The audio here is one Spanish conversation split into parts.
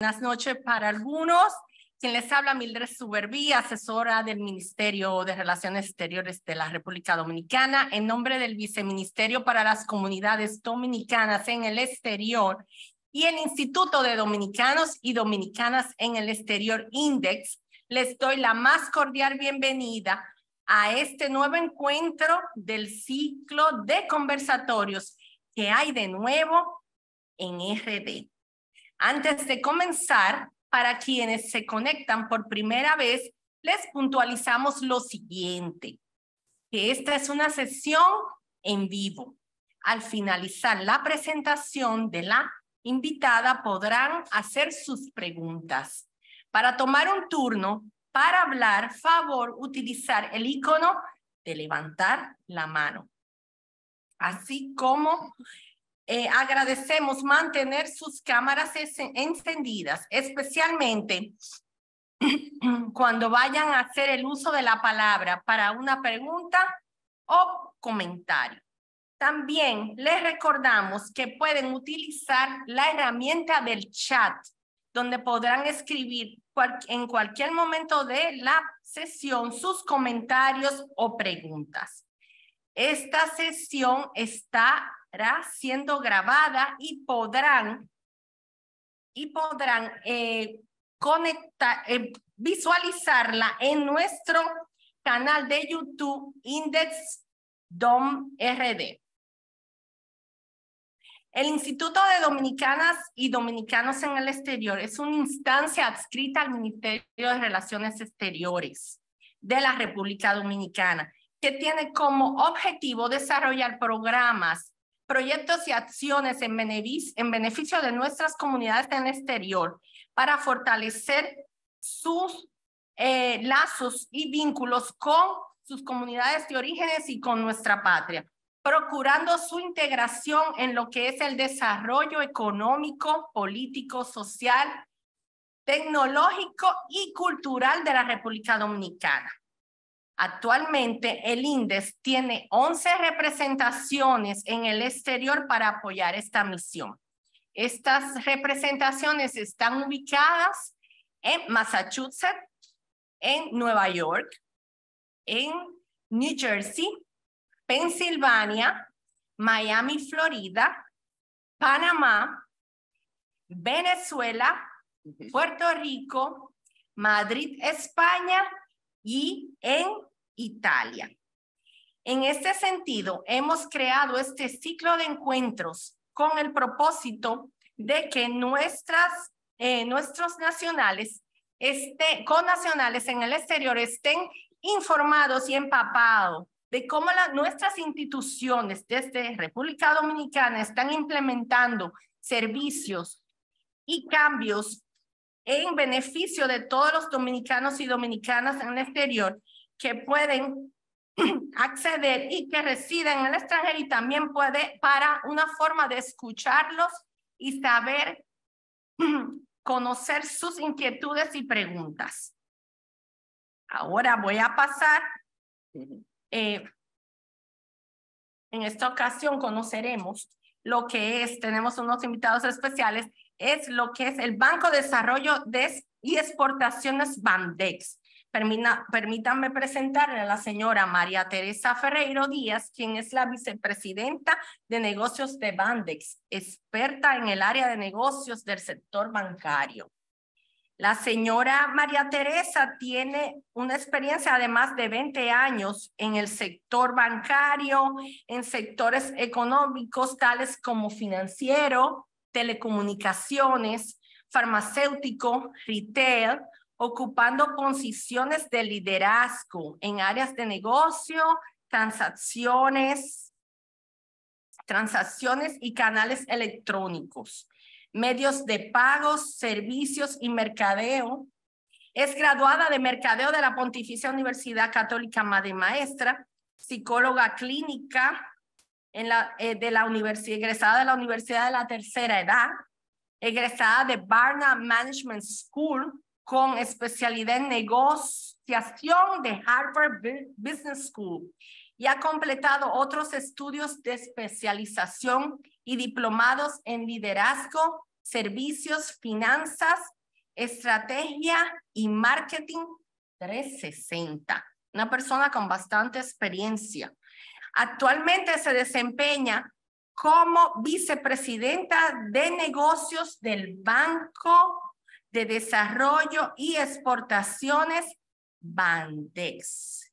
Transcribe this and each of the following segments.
Buenas noches para algunos. Quien les habla, Mildred Suberví, asesora del Ministerio de Relaciones Exteriores de la República Dominicana, en nombre del Viceministerio para las Comunidades Dominicanas en el Exterior y el Instituto de Dominicanos y Dominicanas en el Exterior Index, les doy la más cordial bienvenida a este nuevo encuentro del ciclo de conversatorios que hay de nuevo en RD. Antes de comenzar, para quienes se conectan por primera vez, les puntualizamos lo siguiente, que esta es una sesión en vivo. Al finalizar la presentación de la invitada podrán hacer sus preguntas. Para tomar un turno, para hablar, favor utilizar el icono de levantar la mano, así como eh, agradecemos mantener sus cámaras encendidas, especialmente cuando vayan a hacer el uso de la palabra para una pregunta o comentario. También les recordamos que pueden utilizar la herramienta del chat, donde podrán escribir en cualquier momento de la sesión sus comentarios o preguntas. Esta sesión está siendo grabada y podrán, y podrán eh, conectar, eh, visualizarla en nuestro canal de YouTube Index El Instituto de Dominicanas y Dominicanos en el Exterior es una instancia adscrita al Ministerio de Relaciones Exteriores de la República Dominicana, que tiene como objetivo desarrollar programas proyectos y acciones en, beneficio de nuestras comunidades en el exterior para fortalecer sus eh, lazos y vínculos con sus comunidades de orígenes y con nuestra patria, procurando su integración en lo que es el desarrollo económico, político, social, tecnológico y cultural de la República Dominicana. Actualmente el INDES tiene 11 representaciones en el exterior para apoyar esta misión. Estas representaciones están ubicadas en Massachusetts, en Nueva York, en New Jersey, Pensilvania, Miami, Florida, Panamá, Venezuela, Puerto Rico, Madrid, España y en Italia. En este sentido, hemos creado este ciclo de encuentros con el propósito de que nuestras, eh, nuestros nacionales, este, con nacionales en el exterior, estén informados y empapados de cómo nuestras instituciones desde República Dominicana están implementando servicios y cambios en beneficio de todos los dominicanos y dominicanas en el exterior que pueden acceder y que residen en el extranjero y también puede para una forma de escucharlos y saber conocer sus inquietudes y preguntas. Ahora voy a pasar. Eh, en esta ocasión conoceremos lo que es, tenemos unos invitados especiales, es lo que es el Banco de Desarrollo y Exportaciones Bandex permítanme presentarle a la señora María Teresa Ferreiro Díaz, quien es la vicepresidenta de negocios de Bandex, experta en el área de negocios del sector bancario. La señora María Teresa tiene una experiencia de más de 20 años en el sector bancario, en sectores económicos tales como financiero, telecomunicaciones, farmacéutico, retail, ocupando posiciones de liderazgo en áreas de negocio, transacciones, transacciones y canales electrónicos, medios de pagos, servicios y mercadeo. Es graduada de mercadeo de la Pontificia Universidad Católica Madre Maestra, psicóloga clínica eh, de la universidad, egresada de la Universidad de la Tercera Edad, egresada de Barna Management School, con especialidad en negociación de Harvard Business School y ha completado otros estudios de especialización y diplomados en liderazgo, servicios, finanzas, estrategia y marketing 360. Una persona con bastante experiencia. Actualmente se desempeña como vicepresidenta de negocios del Banco de Desarrollo y Exportaciones, Bandex.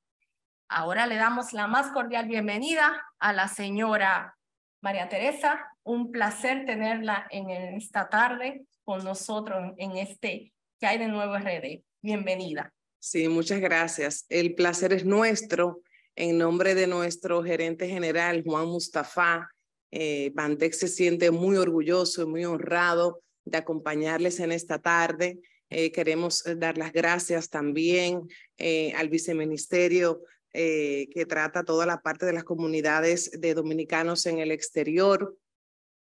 Ahora le damos la más cordial bienvenida a la señora María Teresa. Un placer tenerla en esta tarde con nosotros en este que hay de nuevo RD. Bienvenida. Sí, muchas gracias. El placer es nuestro. En nombre de nuestro gerente general, Juan Mustafa, eh, Bandex se siente muy orgulloso y muy honrado de acompañarles en esta tarde. Eh, queremos eh, dar las gracias también eh, al viceministerio que trata toda la parte de las comunidades de dominicanos en el exterior.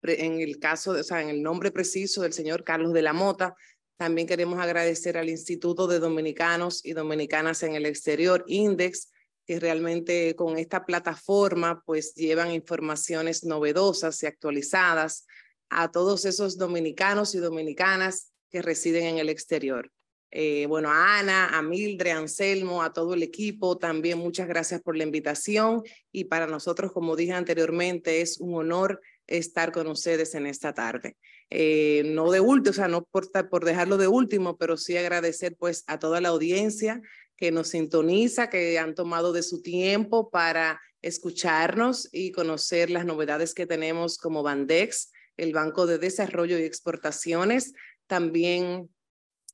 En el caso, o sea, en el nombre preciso del señor Carlos de la Mota, también queremos agradecer al Instituto de Dominicanos y Dominicanas en el Exterior, INDEX, que realmente con esta plataforma pues llevan informaciones novedosas y actualizadas a todos esos dominicanos y dominicanas que residen en el exterior. Eh, bueno, a Ana, a Mildre, a Anselmo, a todo el equipo, también muchas gracias por la invitación y para nosotros, como dije anteriormente, es un honor estar con ustedes en esta tarde. Eh, no de último, o sea, no por, por dejarlo de último, pero sí agradecer pues a toda la audiencia que nos sintoniza, que han tomado de su tiempo para escucharnos y conocer las novedades que tenemos como Bandex el Banco de Desarrollo y Exportaciones. También,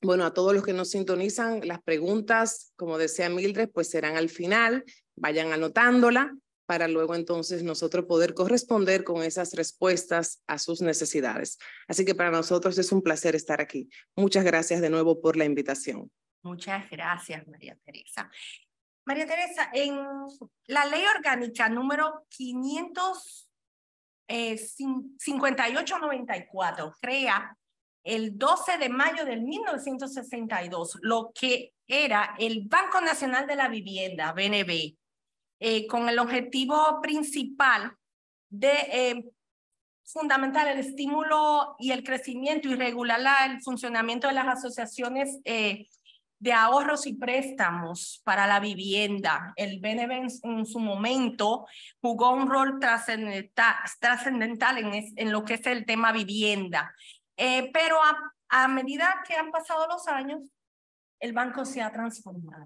bueno, a todos los que nos sintonizan, las preguntas, como decía Mildred, pues serán al final, vayan anotándola para luego entonces nosotros poder corresponder con esas respuestas a sus necesidades. Así que para nosotros es un placer estar aquí. Muchas gracias de nuevo por la invitación. Muchas gracias, María Teresa. María Teresa, en la ley orgánica número 500 5894, eh, crea el 12 de mayo del 1962 lo que era el Banco Nacional de la Vivienda, BNB, eh, con el objetivo principal de fundamental eh, fundamentar el estímulo y el crecimiento y regular el funcionamiento de las asociaciones de ahorros y préstamos para la vivienda. El BNB en su momento jugó un rol trascendental en, en lo que es el tema vivienda. Eh, pero a, medida que han pasado los años, el banco se ha transformado.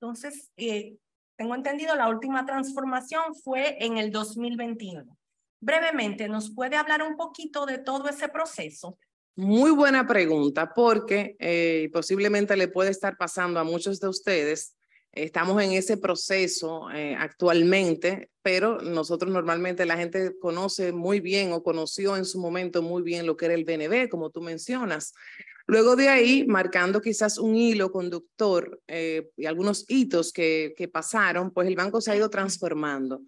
Entonces, eh, tengo entendido, la última transformación fue en el 2021. Brevemente, ¿nos puede hablar un poquito de todo ese proceso? Muy buena pregunta, porque eh, posiblemente le puede estar pasando a muchos de ustedes. Estamos en ese proceso eh, actualmente, pero nosotros normalmente la gente conoce muy bien o conoció en su momento muy bien lo que era el BNB, como tú mencionas. Luego de ahí, marcando quizás un hilo conductor eh, y algunos hitos que pasaron, pues el banco se ha ido transformando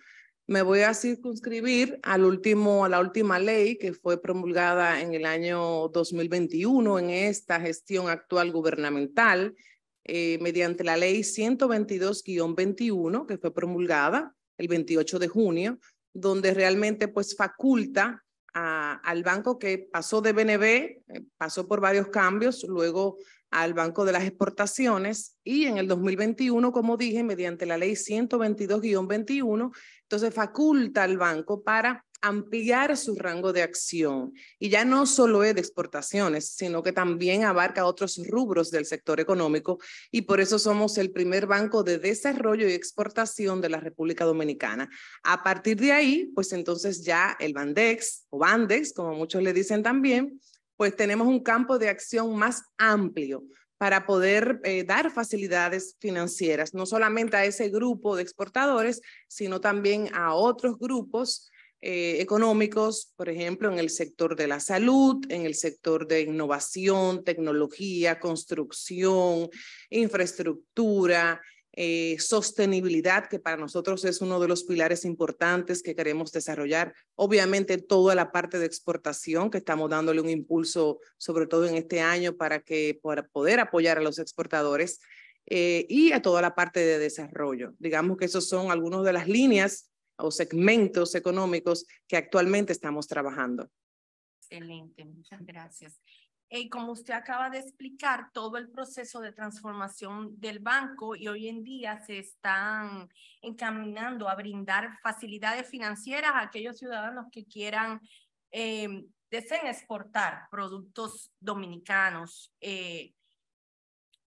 me voy a circunscribir al último, a la última ley que fue promulgada en el año 2021 en esta gestión actual gubernamental, eh, mediante la ley 122-21, que fue promulgada el 28 de junio, donde realmente pues faculta al banco que pasó de BNB, eh, pasó por varios cambios, luego al Banco de las Exportaciones y en el 2021, como dije, mediante la ley 122-21, entonces faculta al banco para ampliar su rango de acción y ya no solo es de exportaciones, sino que también abarca otros rubros del sector económico y por eso somos el primer banco de desarrollo y exportación de la República Dominicana. A partir de ahí, pues entonces ya el Bandex o Bandex, como muchos le dicen también, pues tenemos un campo de acción más amplio para poder eh, dar facilidades financieras, no solamente a ese grupo de exportadores, sino también a otros grupos eh, económicos, por ejemplo, en el sector de la salud, en el sector de innovación, tecnología, construcción, infraestructura, eh, sostenibilidad, que para nosotros es uno de los pilares importantes que queremos desarrollar. Obviamente toda la parte de exportación, que estamos dándole un impulso, sobre todo en este año, para, que, para poder apoyar a los exportadores. Eh, y a toda la parte de desarrollo. Digamos que esos son algunos de las líneas o segmentos económicos que actualmente estamos trabajando. Excelente, muchas gracias. Y eh, como usted acaba de explicar, todo el proceso de transformación del banco y hoy en día se están encaminando a brindar facilidades financieras a aquellos ciudadanos que quieran, eh, deseen exportar productos dominicanos. Eh,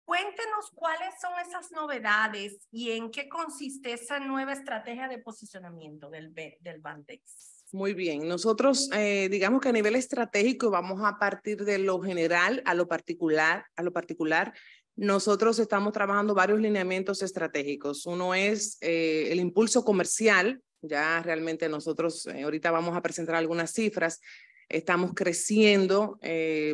cuéntenos cuáles son esas novedades y en qué consiste esa nueva estrategia de posicionamiento del, del Bandex. Muy bien, nosotros eh, digamos que a nivel estratégico vamos a partir de lo general a lo particular, a lo particular. Nosotros estamos trabajando varios lineamientos estratégicos. Uno es eh, el impulso comercial. Ya realmente nosotros eh, ahorita vamos a presentar algunas cifras. Estamos creciendo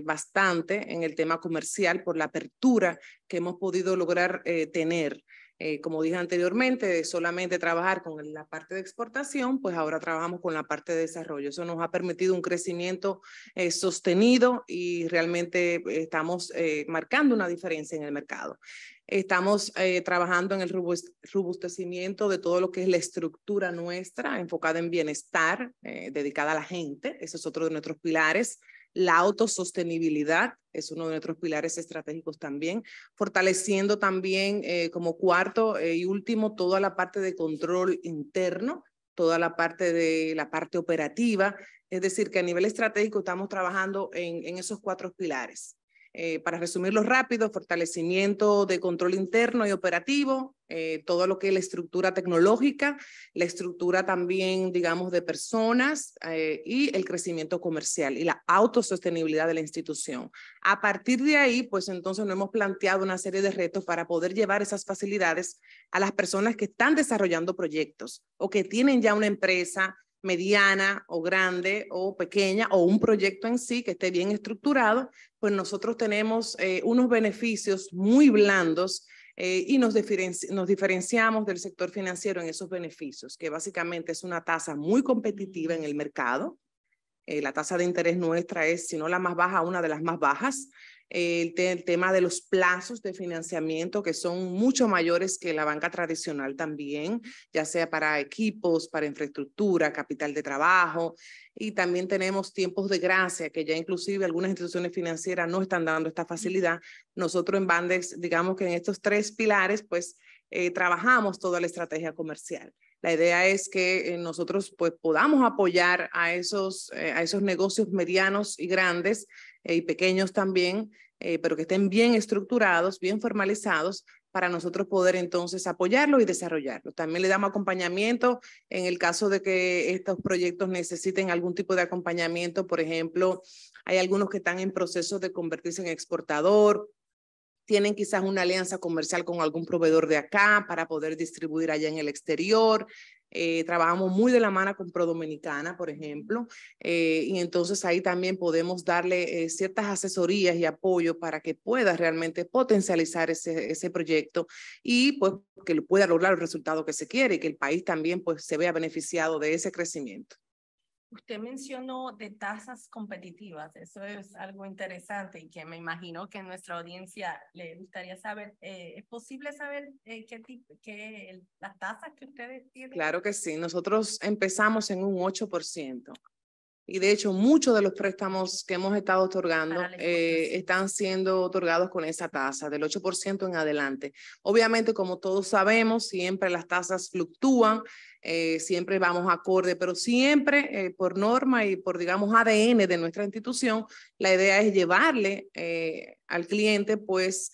bastante en el tema comercial por la apertura que hemos podido lograr tener. Eh, como dije anteriormente, solamente trabajar con la parte de exportación, pues ahora trabajamos con la parte de desarrollo. Eso nos ha permitido un crecimiento eh, sostenido y realmente eh, estamos marcando una diferencia en el mercado. Estamos trabajando en el robustecimiento de todo lo que es la estructura nuestra, enfocada en bienestar, dedicada a la gente. Eso es otro de nuestros pilares. La autosostenibilidad es uno de nuestros pilares estratégicos también, fortaleciendo también eh, como cuarto eh, y último toda la parte de control interno, toda la parte de la parte operativa, es decir, que a nivel estratégico estamos trabajando en esos cuatro pilares. Eh, para resumirlo rápido, fortalecimiento de control interno y operativo, eh, todo lo que es la estructura tecnológica, la estructura también, digamos, de personas eh, y el crecimiento comercial y la autosostenibilidad de la institución. A partir de ahí, pues entonces nos hemos planteado una serie de retos para poder llevar esas facilidades a las personas que están desarrollando proyectos o que tienen ya una empresa mediana o grande o pequeña o un proyecto en sí que esté bien estructurado, pues nosotros tenemos eh, unos beneficios muy blandos eh, y nos, diferenciamos del sector financiero en esos beneficios, que básicamente es una tasa muy competitiva en el mercado. Eh, la tasa de interés nuestra es, si no la más baja, una de las más bajas el, tema de los plazos de financiamiento que son mucho mayores que la banca tradicional también, ya sea para equipos, para infraestructura, capital de trabajo. Y también tenemos tiempos de gracia, que ya inclusive algunas instituciones financieras no están dando esta facilidad. Nosotros en Bandex, digamos que en estos tres pilares, pues eh, trabajamos toda la estrategia comercial. La idea es que eh, nosotros pues, podamos apoyar a esos, eh, a esos negocios medianos y grandes eh, y pequeños también, eh, pero que estén bien estructurados, bien formalizados para nosotros poder entonces apoyarlo y desarrollarlo. También le damos acompañamiento en el caso de que estos proyectos necesiten algún tipo de acompañamiento. Por ejemplo, hay algunos que están en proceso de convertirse en exportador, tienen quizás una alianza comercial con algún proveedor de acá para poder distribuir allá en el exterior. Eh, trabajamos muy de la mano con Dominicana, por ejemplo, eh, y entonces ahí también podemos darle eh, ciertas asesorías y apoyo para que pueda realmente potencializar ese, ese proyecto y pues que pueda lograr el resultado que se quiere y que el país también pues se vea beneficiado de ese crecimiento. Usted mencionó de tasas competitivas, eso es algo interesante y que me imagino que nuestra audiencia le gustaría saber. Eh, ¿Es posible saber eh, qué, tipo, qué las tasas que ustedes tienen? Claro que sí, nosotros empezamos en un 8% y de hecho muchos de los préstamos que hemos estado otorgando eh, están siendo otorgados con esa tasa del 8% en adelante. Obviamente, como todos sabemos, siempre las tasas fluctúan, eh, siempre vamos acorde, pero siempre eh, por norma y por, digamos, ADN de nuestra institución, la idea es llevarle al cliente, pues,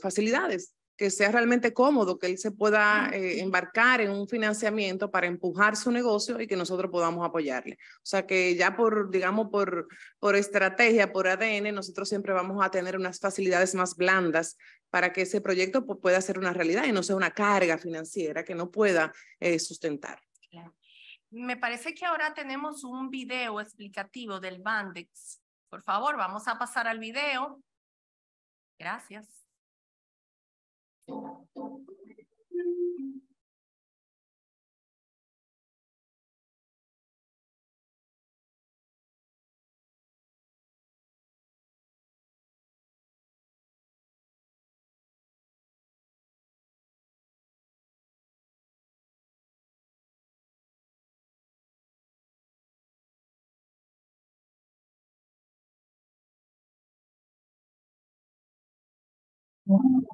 facilidades que sea realmente cómodo, que él se pueda ah, eh, embarcar en un financiamiento para empujar su negocio y que nosotros podamos apoyarle. O sea que ya por, digamos, por, por estrategia, por ADN, nosotros siempre vamos a tener unas facilidades más blandas para que ese proyecto pues, pueda ser una realidad y no sea una carga financiera que no pueda eh, sustentar. Me parece que ahora tenemos un video explicativo del Bandex. Por favor, vamos a pasar al video. Gracias. Wow.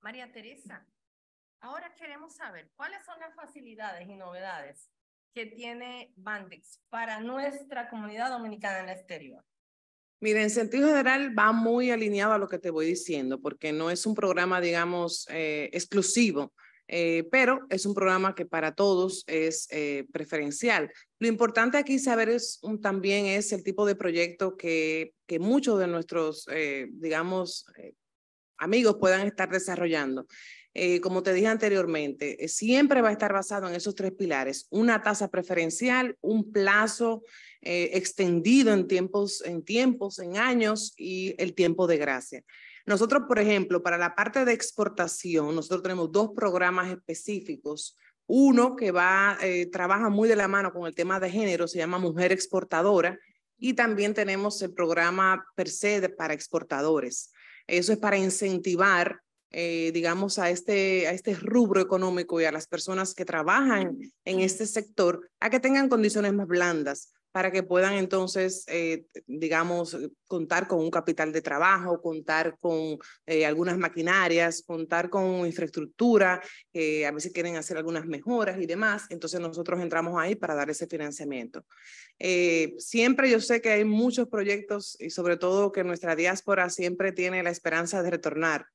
María Teresa, ahora queremos saber cuáles son las facilidades y novedades que tiene Bandex para nuestra comunidad dominicana en el exterior? Miren, en sentido general va muy alineado a lo que te voy diciendo, porque no es un programa, digamos, eh, exclusivo, eh, pero es un programa que para todos es eh, preferencial. Lo importante aquí saber es, un, también es el tipo de proyecto que, que muchos de nuestros, digamos, amigos puedan estar desarrollando. Eh, como te dije anteriormente, eh, siempre va a estar basado en esos tres pilares, una tasa preferencial, un plazo eh, extendido en tiempos, en tiempos, en años y el tiempo de gracia. Nosotros, por ejemplo, para la parte de exportación, nosotros tenemos dos programas específicos. Uno que va, trabaja muy de la mano con el tema de género, se llama Mujer Exportadora, y también tenemos el programa per se para exportadores. Eso es para incentivar eh, digamos, a este, a este rubro económico y a las personas que trabajan en este sector a que tengan condiciones más blandas para que puedan entonces, eh, digamos, eh, contar con un capital de trabajo, contar con algunas maquinarias, contar con infraestructura, eh, a veces quieren hacer algunas mejoras y demás, entonces nosotros entramos ahí para dar ese financiamiento. siempre yo sé que hay muchos proyectos y sobre todo que nuestra diáspora siempre tiene la esperanza de retornar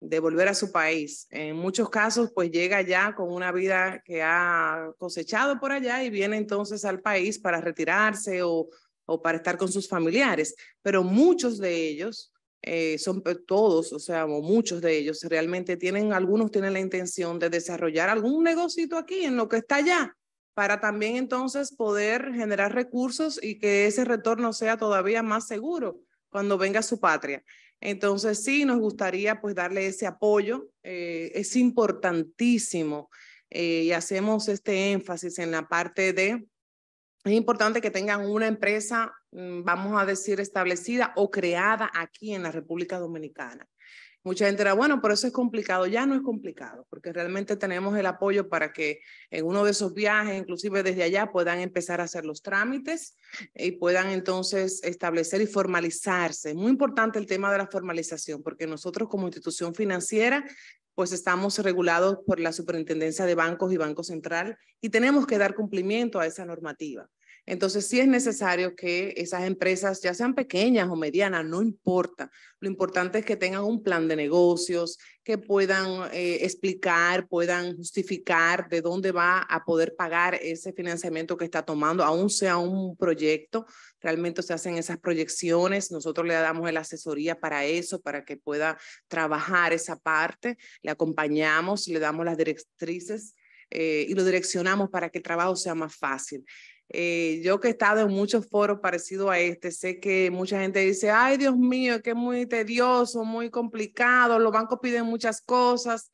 de volver a su país. En muchos casos, pues llega ya con una vida que ha cosechado por allá y viene entonces al país para retirarse o, para estar con sus familiares. Pero muchos de ellos, eh, son eh, todos, o sea, muchos de ellos realmente tienen, algunos tienen la intención de desarrollar algún negocito aquí en lo que está allá para también entonces poder generar recursos y que ese retorno sea todavía más seguro cuando venga a su patria. Entonces, sí, nos gustaría pues darle ese apoyo. Eh, es importantísimo eh, y hacemos este énfasis en la parte de, es importante que tengan una empresa, mm, vamos a decir, establecida o creada aquí en la República Dominicana. Mucha gente era, bueno, pero eso es complicado. Ya no es complicado, porque realmente tenemos el apoyo para que en uno de esos viajes, inclusive desde allá, puedan empezar a hacer los trámites y puedan entonces establecer y formalizarse. Muy importante el tema de la formalización, porque nosotros como institución financiera, pues estamos regulados por la Superintendencia de Bancos y Banco Central y tenemos que dar cumplimiento a esa normativa. Entonces, sí es necesario que esas empresas, ya sean pequeñas o medianas, no importa. Lo importante es que tengan un plan de negocios, que puedan eh, explicar, puedan justificar de dónde va a poder pagar ese financiamiento que está tomando, aún sea un proyecto. Realmente se hacen esas proyecciones. Nosotros le damos la asesoría para eso, para que pueda trabajar esa parte. Le acompañamos, le damos las directrices eh, y lo direccionamos para que el trabajo sea más fácil. Eh, yo que he estado en muchos foros parecidos a este, sé que mucha gente dice, ay Dios mío, que es muy tedioso, muy complicado, los bancos piden muchas cosas.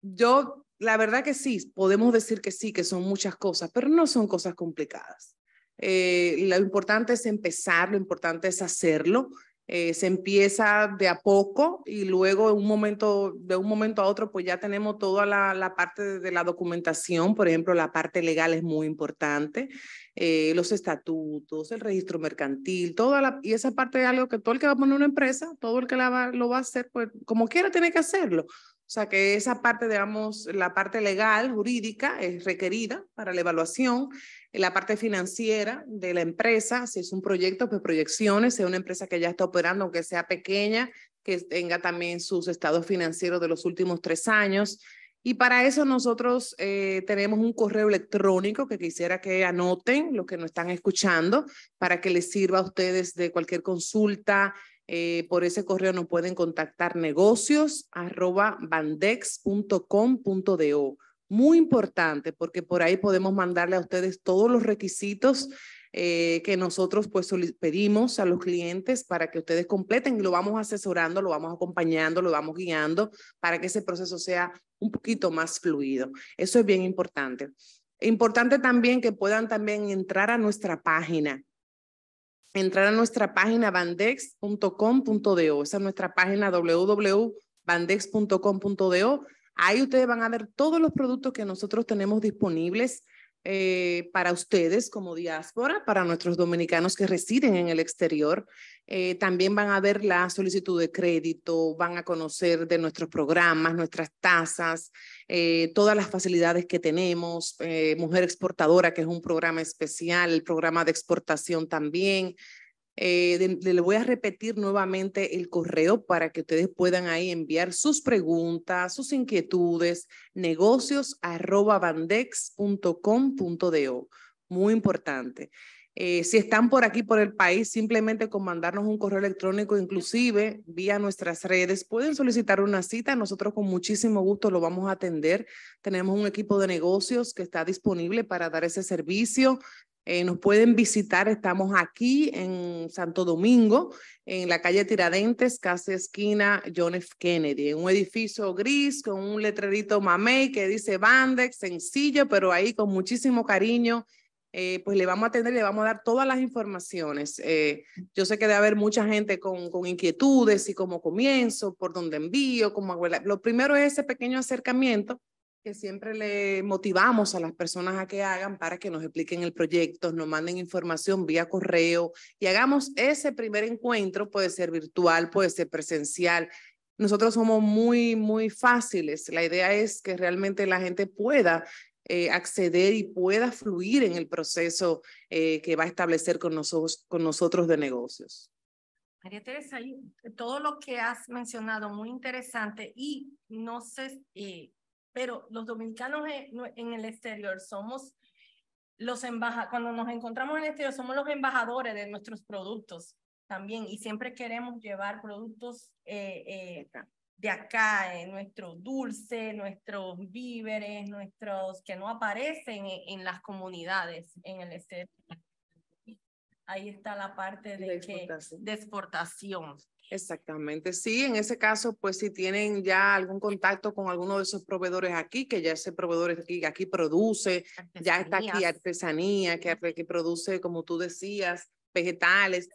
Yo, la verdad que sí, podemos decir que sí, que son muchas cosas, pero no son cosas complicadas. Eh, lo importante es empezar, lo importante es hacerlo eh, se empieza de a poco y luego un momento, de un momento a otro, pues ya tenemos toda la, parte de, la documentación, por ejemplo, la parte legal es muy importante, eh, los estatutos, el registro mercantil, toda la, y esa parte de algo que todo el que va a poner una empresa, todo el que la lo va a hacer, pues como quiera tiene que hacerlo. O sea que esa parte, digamos, la parte legal, jurídica, es requerida para la evaluación la parte financiera de la empresa, si es un proyecto, pues proyecciones, si una empresa que ya está operando, aunque sea pequeña, que tenga también sus estados financieros de los últimos tres años. Y para eso nosotros eh, tenemos un correo electrónico que quisiera que anoten los que nos están escuchando para que les sirva a ustedes de cualquier consulta. Eh, por ese correo nos pueden contactar negocios arroba bandex.com.do muy importante, porque por ahí podemos mandarle a ustedes todos los requisitos eh, que nosotros pues pedimos a los clientes para que ustedes completen y lo vamos asesorando, lo vamos acompañando, lo vamos guiando para que ese proceso sea un poquito más fluido. Eso es bien importante. Importante también que puedan también entrar a nuestra página. Entrar a nuestra página bandex.com.do. Esa es nuestra página www.bandex.com.do Ahí ustedes van a ver todos los productos que nosotros tenemos disponibles eh, para ustedes como diáspora, para nuestros dominicanos que residen en el exterior. Eh, también van a ver la solicitud de crédito, van a conocer de nuestros programas, nuestras tasas, eh, todas las facilidades que tenemos, Mujer Exportadora, que es un programa especial, el programa de exportación también, eh, le voy a repetir nuevamente el correo para que ustedes puedan ahí enviar sus preguntas, sus inquietudes, negocios arroba Muy importante. Eh, si están por aquí, por el país, simplemente con mandarnos un correo electrónico, inclusive vía nuestras redes, pueden solicitar una cita. Nosotros con muchísimo gusto lo vamos a atender. Tenemos un equipo de negocios que está disponible para dar ese servicio eh, nos pueden visitar, estamos aquí en Santo Domingo, en la calle Tiradentes, casi esquina John F. Kennedy, en un edificio gris con un letrerito mamey que dice Bandex, sencillo, pero ahí con muchísimo cariño. Eh, pues le vamos a atender, le vamos a dar todas las informaciones. Eh, yo sé que debe haber mucha gente con, inquietudes y cómo comienzo, por dónde envío, cómo Lo primero es ese pequeño acercamiento que siempre le motivamos a las personas a que hagan para que nos expliquen el proyecto, nos manden información vía correo y hagamos ese primer encuentro, puede ser virtual, puede ser presencial. Nosotros somos muy, muy fáciles. La idea es que realmente la gente pueda eh, acceder y pueda fluir en el proceso eh, que va a establecer con nosotros, con nosotros de negocios. María Teresa, todo lo que has mencionado, muy interesante y no sé, eh, pero los dominicanos en el exterior somos los embajadores, cuando nos encontramos en el exterior, somos los embajadores de nuestros productos también y siempre queremos llevar productos eh, eh, de acá, eh, nuestro dulce, nuestros víveres, nuestros que no aparecen en, las comunidades en el exterior ahí está la parte de, de exportación. Exactamente, sí, en ese caso, pues si tienen ya algún contacto con alguno de esos proveedores aquí, que ya ese proveedor aquí, aquí produce, ya está aquí artesanía, que, que produce, como tú decías, vegetales,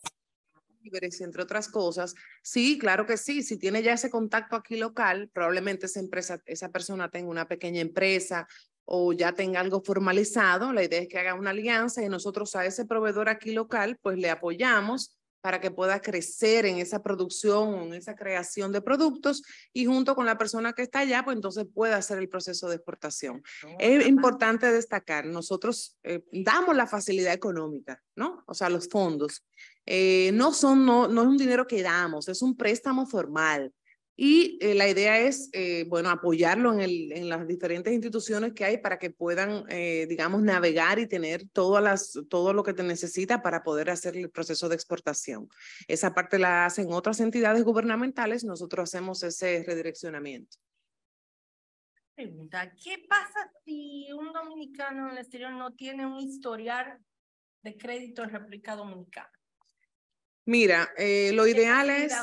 entre otras cosas. Sí, claro que sí. Si tiene ya ese contacto aquí local, probablemente esa empresa, esa persona tenga una pequeña empresa o ya tenga algo formalizado. La idea es que haga una alianza y nosotros a ese proveedor aquí local, pues le apoyamos para que pueda crecer en esa producción, en esa creación de productos y junto con la persona que está allá, pues entonces pueda hacer el proceso de exportación. es importante destacar, nosotros eh, damos la facilidad económica, ¿no? O sea, los fondos. Eh, no son, no, no es un dinero que damos, es un préstamo formal y eh, la idea es, eh, bueno, apoyarlo en, el, en, las diferentes instituciones que hay para que puedan, eh, digamos, navegar y tener todas las, todo lo que te necesita para poder hacer el proceso de exportación. Esa parte la hacen otras entidades gubernamentales, nosotros hacemos ese redireccionamiento. Pregunta, ¿qué pasa si un dominicano en el exterior no tiene un historial de crédito en República Dominicana? Mira, lo ideal es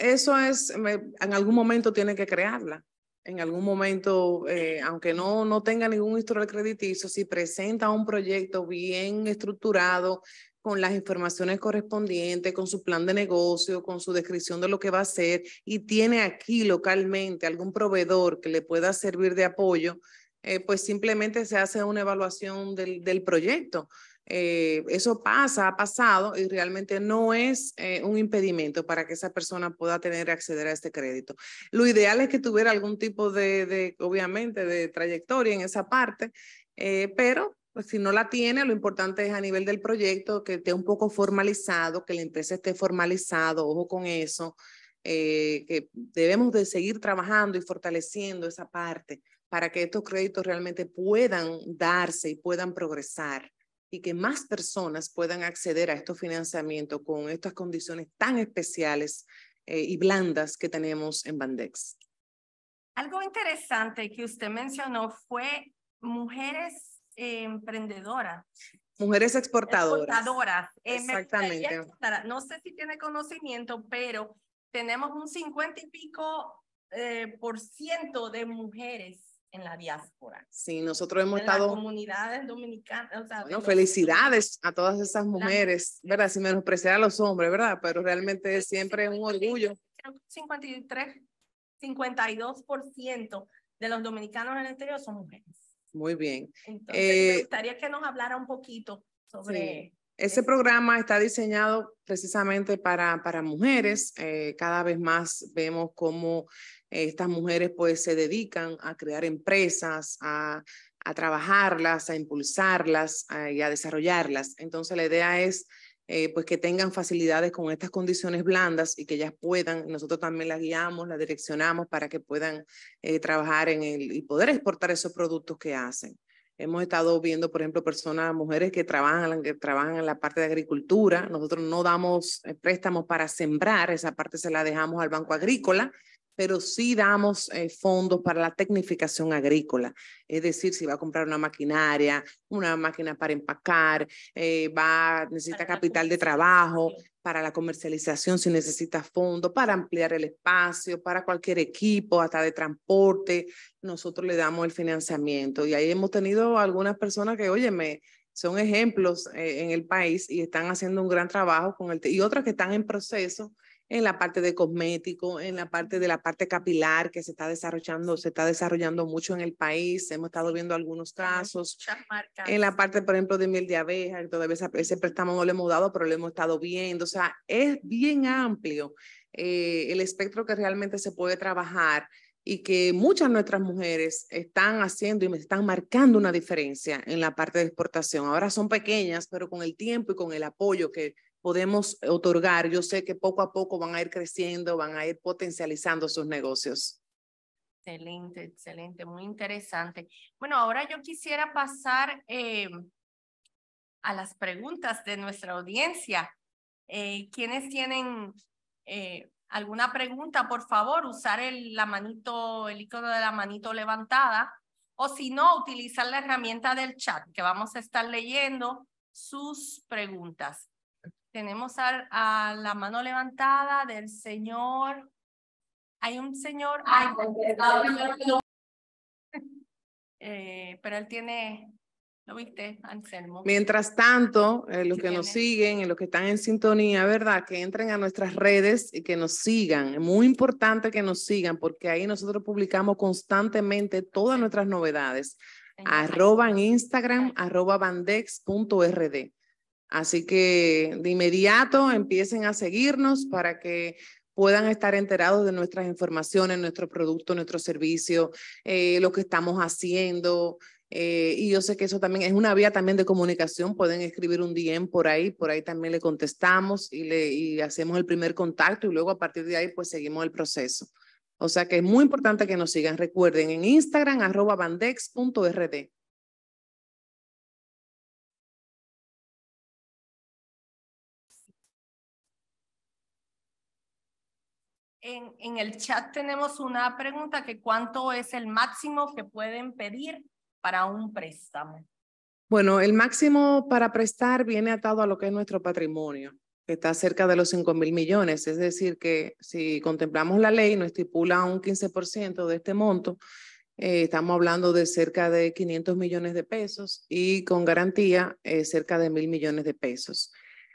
eso es, en algún momento tiene que crearla. En algún momento, eh, aunque no, no tenga ningún historial crediticio, si presenta un proyecto bien estructurado, con las informaciones correspondientes, con su plan de negocio, con su descripción de lo que va a hacer y tiene aquí localmente algún proveedor que le pueda servir de apoyo, eh, pues simplemente se hace una evaluación del proyecto eh, eso pasa, ha pasado y realmente no es eh, un impedimento para que esa persona pueda tener acceder a este crédito. Lo ideal es que tuviera algún tipo de, obviamente, de trayectoria en esa parte, eh, pero pues, si no la tiene, lo importante es a nivel del proyecto que esté un poco formalizado, que la empresa esté formalizado, ojo con eso, que debemos de seguir trabajando y fortaleciendo esa parte para que estos créditos realmente puedan darse y puedan progresar y que más personas puedan acceder a estos financiamientos con estas condiciones tan especiales eh, y blandas que tenemos en Bandex. Algo interesante que usted mencionó fue mujeres eh, emprendedoras. Mujeres exportadoras. Exportadoras. Eh, Exactamente. No sé si tiene conocimiento, pero tenemos un 50 y pico por ciento de mujeres en la diáspora. Sí, nosotros hemos en estado... Las comunidades dominicanas. bueno, felicidades a todas esas mujeres, ¿verdad? si menospreciar a los hombres, ¿verdad? Pero realmente siempre es un orgullo. 53, 52% de los dominicanos en el exterior son mujeres. Muy bien. me eh, gustaría que nos hablara un poquito sobre... Ese programa está diseñado precisamente para, para mujeres. Eh, cada vez más vemos cómo eh, estas mujeres pues se dedican a crear empresas, a, trabajarlas, a impulsarlas y a desarrollarlas. Entonces la idea es eh, pues que tengan facilidades con estas condiciones blandas y que ellas puedan, nosotros también las guiamos, las direccionamos para que puedan eh, trabajar y poder exportar esos productos que hacen. Hemos estado viendo, por ejemplo, personas, mujeres que trabajan, que trabajan en la parte de agricultura. Nosotros no damos préstamos para sembrar, esa parte se la dejamos al Banco Agrícola pero sí damos eh, fondos para la tecnificación agrícola, es decir, si va a comprar una maquinaria, una máquina para empacar, eh, va, necesita capital de trabajo, para la comercialización si necesita fondos, para ampliar el espacio, para cualquier equipo, hasta de transporte, nosotros le damos el financiamiento. Y ahí hemos tenido algunas personas que, óyeme, son ejemplos eh, en el país y están haciendo un gran trabajo con el... Y otras que están en proceso en la parte de cosmético, en la parte de la parte capilar que se está desarrollando, se está desarrollando mucho en el país. Hemos estado viendo algunos casos. En la parte, por ejemplo, de miel de abeja, todavía ese préstamo no le hemos dado, pero lo hemos estado viendo. O sea, es bien amplio eh, el espectro que realmente se puede trabajar y que muchas de nuestras mujeres están haciendo y me están marcando una diferencia en la parte de exportación. Ahora son pequeñas, pero con el tiempo y con el apoyo que podemos otorgar. Yo sé que poco a poco van a ir creciendo, van a ir potencializando sus negocios. Excelente, excelente, muy interesante. Bueno, ahora yo quisiera pasar eh, a las preguntas de nuestra audiencia. Eh, ¿Quiénes tienen eh, alguna pregunta? Por favor, usar el, la manito, el icono de la manito levantada o si no, utilizar la herramienta del chat, que vamos a estar leyendo sus preguntas tenemos a, la mano levantada del señor. Hay un señor. Ah, eh, pero él tiene, ¿lo viste, Anselmo? Mientras tanto, eh, los que nos siguen, los que están en sintonía, ¿verdad? Que entren a nuestras redes y que nos sigan. Es muy importante que nos sigan porque ahí nosotros publicamos constantemente todas nuestras novedades. Arroba en Instagram, arroba bandex.rd Así que de inmediato empiecen a seguirnos para que puedan estar enterados de nuestras informaciones, nuestro producto, nuestro servicio, eh, lo que estamos haciendo. Eh, y yo sé que eso también es una vía también de comunicación. Pueden escribir un DM por ahí, por ahí también le contestamos y, le, hacemos el primer contacto y luego a partir de ahí pues seguimos el proceso. O sea que es muy importante que nos sigan. Recuerden en Instagram arroba bandex.rd. en, el chat tenemos una pregunta que cuánto es el máximo que pueden pedir para un préstamo. Bueno, el máximo para prestar viene atado a lo que es nuestro patrimonio, que está cerca de los 5 mil millones. Es decir, que si contemplamos la ley, nos estipula un 15% de este monto. Eh, estamos hablando de cerca de 500 millones de pesos y con garantía eh, cerca de mil millones de pesos.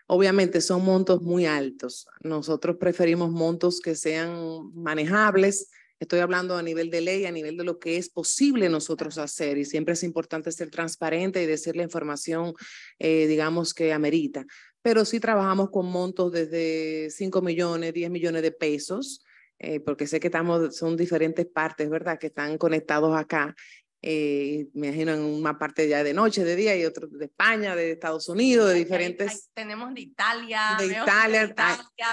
Obviamente son montos muy altos. Nosotros preferimos montos que sean manejables. Estoy hablando a nivel de ley, a nivel de lo que es posible nosotros hacer y siempre es importante ser transparente y decir la información, eh, digamos, que amerita. Pero sí trabajamos con montos desde 5 millones, 10 millones de pesos, eh, porque sé que estamos, son diferentes partes, ¿verdad?, que están conectados acá eh, me imagino en una parte ya de noche, de día, y otro de España, de Estados Unidos, de diferentes... tenemos de Italia. De Italia, de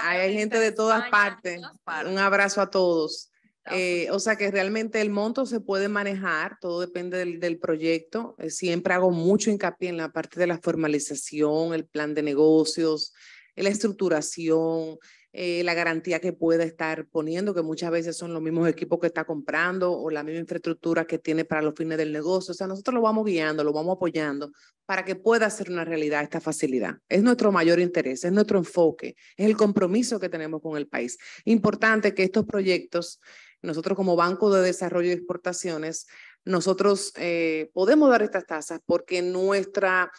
hay, gente de, todas, partes. Un abrazo a todos. Eh, o sea que realmente el monto se puede manejar, todo depende del, del proyecto. Eh, siempre hago mucho hincapié en la parte de la formalización, el plan de negocios, la estructuración, eh, la garantía que pueda estar poniendo, que muchas veces son los mismos equipos que está comprando o la misma infraestructura que tiene para los fines del negocio. O sea, nosotros lo vamos guiando, lo vamos apoyando para que pueda ser una realidad esta facilidad. Es nuestro mayor interés, es nuestro enfoque, es el compromiso que tenemos con el país. Importante que estos proyectos, nosotros como Banco de Desarrollo y Exportaciones, nosotros eh, podemos dar estas tasas porque nuestra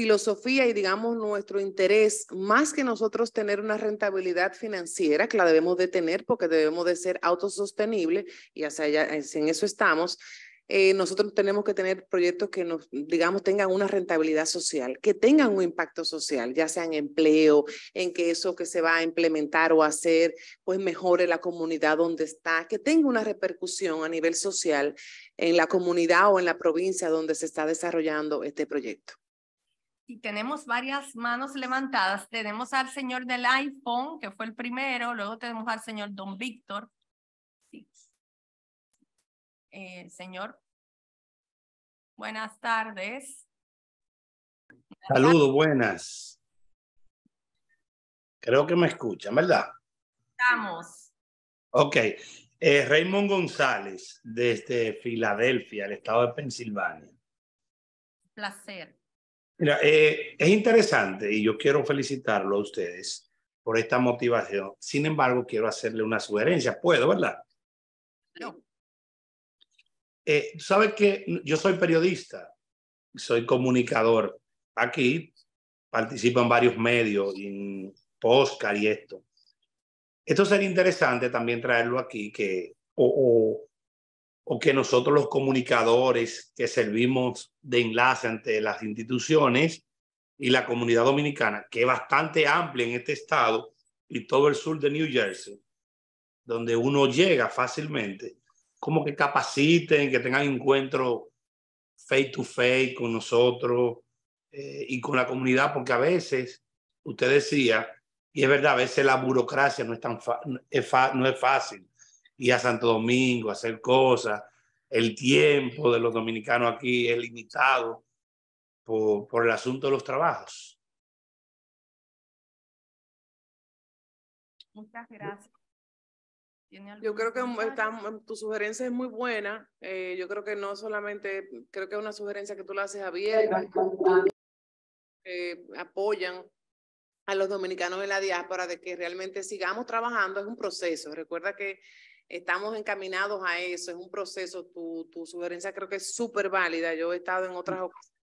filosofía y digamos nuestro interés, más que nosotros tener una rentabilidad financiera, que la debemos de tener porque debemos de ser autosostenible y en eso estamos, eh, nosotros tenemos que tener proyectos que nos, digamos, tengan una rentabilidad social, que tengan un impacto social, ya sea en empleo, en que eso que se va a implementar o hacer, pues mejore la comunidad donde está, que tenga una repercusión a nivel social en la comunidad o en la provincia donde se está desarrollando este proyecto y tenemos varias manos levantadas. Tenemos al señor del iPhone, que fue el primero, luego tenemos al señor Don Víctor. Eh, señor, buenas tardes. Saludos, buenas. Creo que me escuchan, ¿verdad? Estamos. Ok. Eh, Raymond González, desde Filadelfia, el estado de Pensilvania. Placer. Mira, eh, es interesante y yo quiero felicitarlo a ustedes por esta motivación. Sin embargo, quiero hacerle una sugerencia. Puedo, ¿verdad? No. Eh, sabes que yo soy periodista, soy comunicador. Aquí participan varios medios, en Postcar y esto. Esto sería interesante también traerlo aquí, que, o o que nosotros los comunicadores que servimos de enlace ante las instituciones y la comunidad dominicana, que es bastante amplia en este estado y todo el sur de New Jersey, donde uno llega fácilmente, como que capaciten, que tengan encuentro face to face con nosotros eh, y con la comunidad, porque a veces, usted decía, y es verdad, a veces la burocracia no es, tan no es fácil y a Santo Domingo, hacer cosas. El tiempo de los dominicanos aquí es limitado por, por el asunto de los trabajos. Muchas gracias. Yo creo que tu sugerencia es muy buena. Eh, yo creo que no solamente, creo que es una sugerencia que tú la haces abierta. Eh, apoyan a los dominicanos en la diáspora de que realmente sigamos trabajando, es un proceso. Recuerda que estamos encaminados a eso, es un proceso, tu, sugerencia creo que es súper válida, yo he estado en otras mm. ocasiones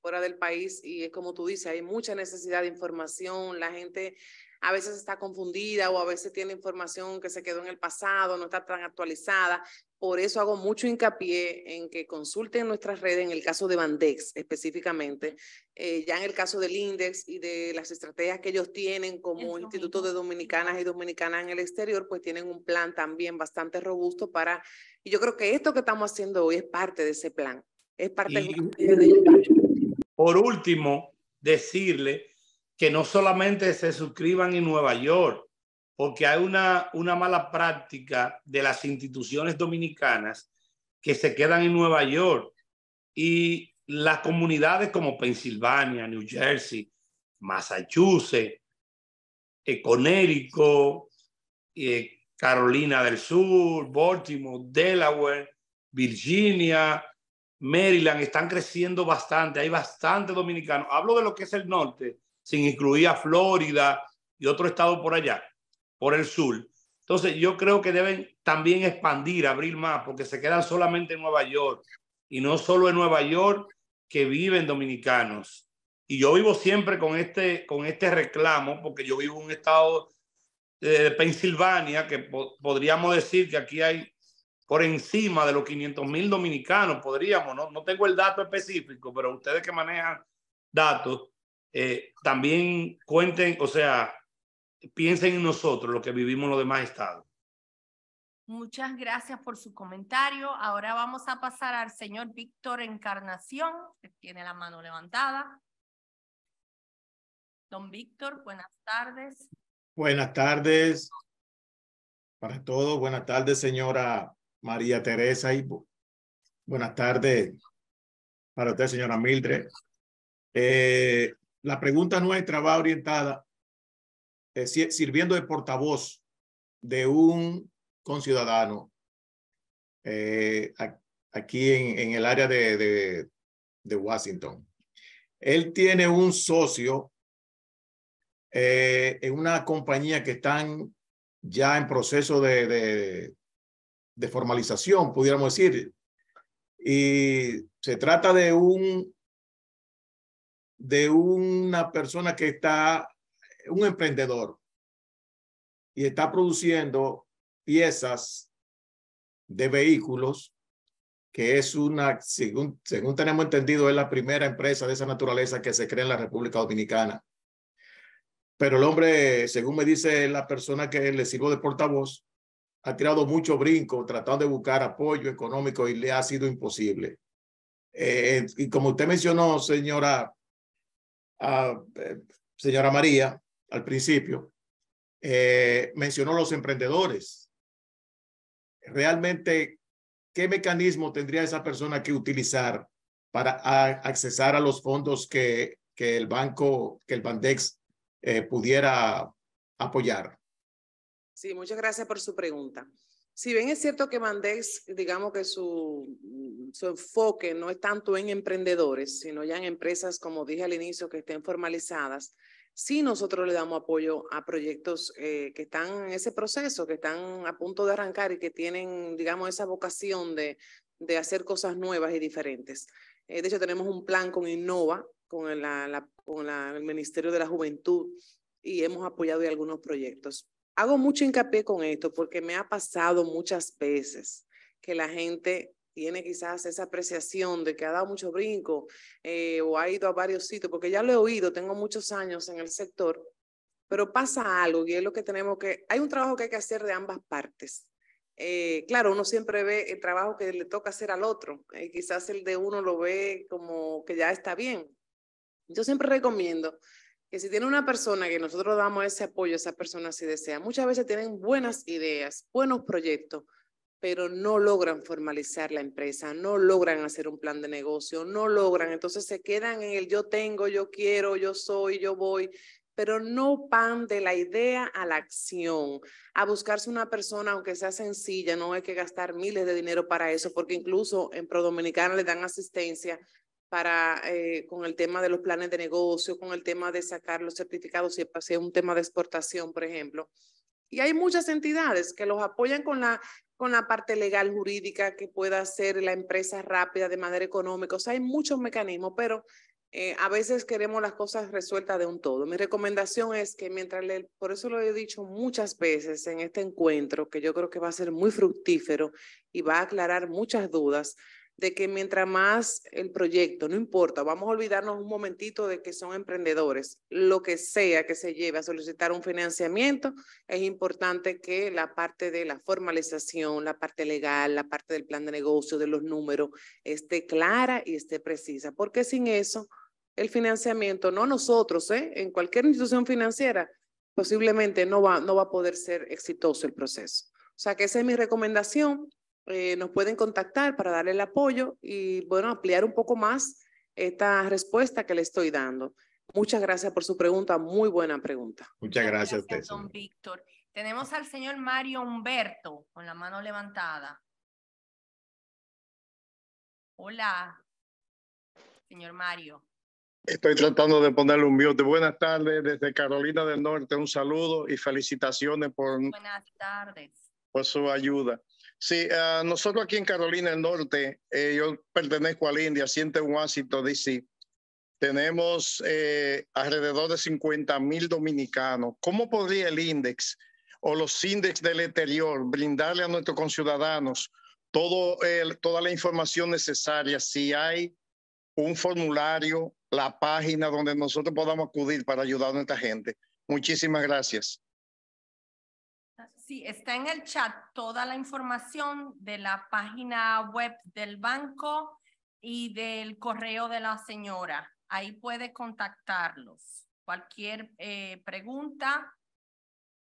fuera del país y es como tú dices, hay mucha necesidad de información, la gente a veces está confundida o a veces tiene información que se quedó en el pasado, no está tan actualizada. Por eso hago mucho hincapié en que consulten nuestras redes, en el caso de Bandex específicamente, eh, ya en el caso del INDEX y de las estrategias que ellos tienen como Instituto de Dominicanas y Dominicanas en el exterior, pues tienen un plan también bastante robusto para, y yo creo que esto que estamos haciendo hoy es parte de ese plan, es parte Por último, decirle que no solamente se suscriban en Nueva York, porque hay una, una mala práctica de las instituciones dominicanas que se quedan en Nueva York y las comunidades como Pensilvania, New Jersey, Massachusetts, eh, Connecticut, eh, Carolina del Sur, Baltimore, Delaware, Virginia, Maryland, están creciendo bastante, hay bastante dominicanos. Hablo de lo que es el norte, sin incluir a Florida y otro estado por allá, por el sur. Entonces, yo creo que deben también expandir, abrir más, porque se quedan solamente en Nueva York y no solo en Nueva York que viven dominicanos. Y yo vivo siempre con este, con este reclamo, porque yo vivo en un estado eh, de Pensilvania que podríamos decir que aquí hay por encima de los 500 mil dominicanos, podríamos, ¿no? no tengo el dato específico, pero ustedes que manejan datos, eh, también cuenten, o sea, piensen en nosotros, lo que vivimos los demás estados. Muchas gracias por su comentario. Ahora vamos a pasar al señor Víctor Encarnación, que tiene la mano levantada. Don Víctor, buenas tardes. Buenas tardes para todos. Buenas tardes, señora María Teresa. Y buenas tardes para usted, señora Mildred. Eh, la pregunta nuestra va orientada, eh, sirviendo de portavoz de un conciudadano eh, aquí en, el área de, Washington. Él tiene un socio eh, en una compañía que están ya en proceso de, de formalización, pudiéramos decir. Y se trata de un de una persona que está, un emprendedor, y está produciendo piezas de vehículos, que es una, según, según tenemos entendido, es la primera empresa de esa naturaleza que se crea en la República Dominicana. Pero el hombre, según me dice la persona que le sirvo de portavoz, ha tirado mucho brinco tratando de buscar apoyo económico y le ha sido imposible. Eh, y como usted mencionó, señora eh, señora María al principio, eh, mencionó los emprendedores. Realmente, ¿qué mecanismo tendría esa persona que utilizar para accesar a los fondos que, que el banco, que el Bandex eh, pudiera apoyar? Sí, muchas gracias por su pregunta. Si bien es cierto que Mandex, digamos que mm, su, enfoque no es tanto en emprendedores, sino ya en empresas, como dije al inicio, que estén formalizadas, sí nosotros le damos apoyo a proyectos eh, que están en ese proceso, que están a punto de arrancar y que tienen, digamos, esa vocación de, de hacer cosas nuevas y diferentes. Eh, de hecho, tenemos un plan con Innova, con, el Ministerio de la Juventud, y hemos apoyado algunos proyectos. Hago mucho hincapié con esto porque me ha pasado muchas veces que la gente tiene quizás esa apreciación de que ha dado mucho brinco eh, o ha ido a varios sitios, porque ya lo he oído, tengo muchos años en el sector, pero pasa algo y es lo que tenemos que, hay un trabajo que hay que hacer de ambas partes. Eh, claro, uno siempre ve el trabajo que le toca hacer al otro, eh, quizás el de uno lo ve como que ya está bien. Yo siempre recomiendo que si tiene una persona que nosotros damos ese apoyo, esa persona si desea, muchas veces tienen buenas ideas, buenos proyectos, pero no logran formalizar la empresa, no logran hacer un plan de negocio, no logran, entonces se quedan en el yo tengo, yo quiero, yo soy, yo voy, pero no van de la idea a la acción, a buscarse una persona, aunque sea sencilla, no hay que gastar miles de dinero para eso, porque incluso en Pro Dominicana le dan asistencia para, eh, con el tema de los planes de negocio, con el tema de sacar los certificados, si es un tema de exportación, por ejemplo. Y hay muchas entidades que los apoyan con la, con la parte legal, jurídica, que pueda hacer la empresa rápida de manera económica. O sea, hay muchos mecanismos, pero eh, a veces queremos las cosas resueltas de un todo. Mi recomendación es que mientras le, por eso lo he dicho muchas veces en este encuentro, que yo creo que va a ser muy fructífero y va a aclarar muchas dudas, de que mientras más el proyecto, no importa, vamos a olvidarnos un momentito de que son emprendedores, lo que sea que se lleve a solicitar un financiamiento, es importante que la parte de la formalización, la parte legal, la parte del plan de negocio, de los números, esté clara y esté precisa, porque sin eso, el financiamiento, no nosotros, ¿eh? en cualquier institución financiera, posiblemente no va, no va a poder ser exitoso el proceso. O sea que esa es mi recomendación, eh, nos pueden contactar para darle el apoyo y, bueno, ampliar un poco más esta respuesta que le estoy dando. Muchas gracias por su pregunta, muy buena pregunta. Muchas gracias, don Víctor. Tenemos al señor Mario Humberto con la mano levantada. Hola, señor Mario. Estoy tratando de ponerle un de Buenas tardes desde Carolina del Norte. Un saludo y felicitaciones por, Buenas por su ayuda. Sí, ah, nosotros aquí en Carolina del Norte, eh, yo pertenezco a la India, siente Washington, dice, Tenemos eh, alrededor de 50 mil dominicanos. ¿Cómo podría el INDEX o los índices del exterior brindarle a nuestros conciudadanos todo toda la información necesaria? Si hay un formulario, la página donde nosotros podamos acudir para ayudar a nuestra gente. Muchísimas gracias. Sí, está en el chat toda la información de la página web del banco y del correo de la señora. Ahí puede contactarlos. Cualquier eh, pregunta,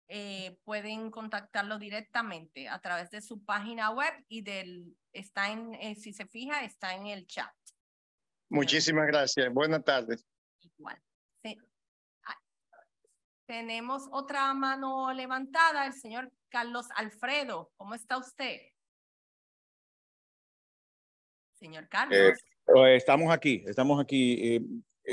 eh, pueden contactarlo directamente a través de su página web y del, está en, eh, si se fija, está en el chat. Muchísimas gracias. Buenas tardes. Igual. Tenemos otra mano levantada, el señor Carlos Alfredo. ¿Cómo está usted? Señor Carlos. Eh, oh, estamos aquí, estamos aquí. Eh,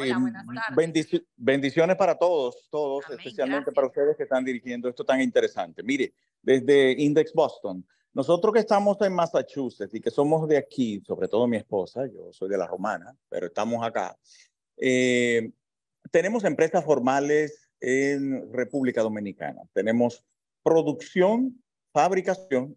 Hola, buenas tardes. bendiciones para todos, todos, especialmente para ustedes que están dirigiendo esto tan interesante. Mire, desde Index Boston, nosotros que estamos en Massachusetts y que somos de aquí, sobre todo mi esposa, yo soy de la romana, pero estamos acá, eh, tenemos empresas formales en República Dominicana. Tenemos producción, fabricación,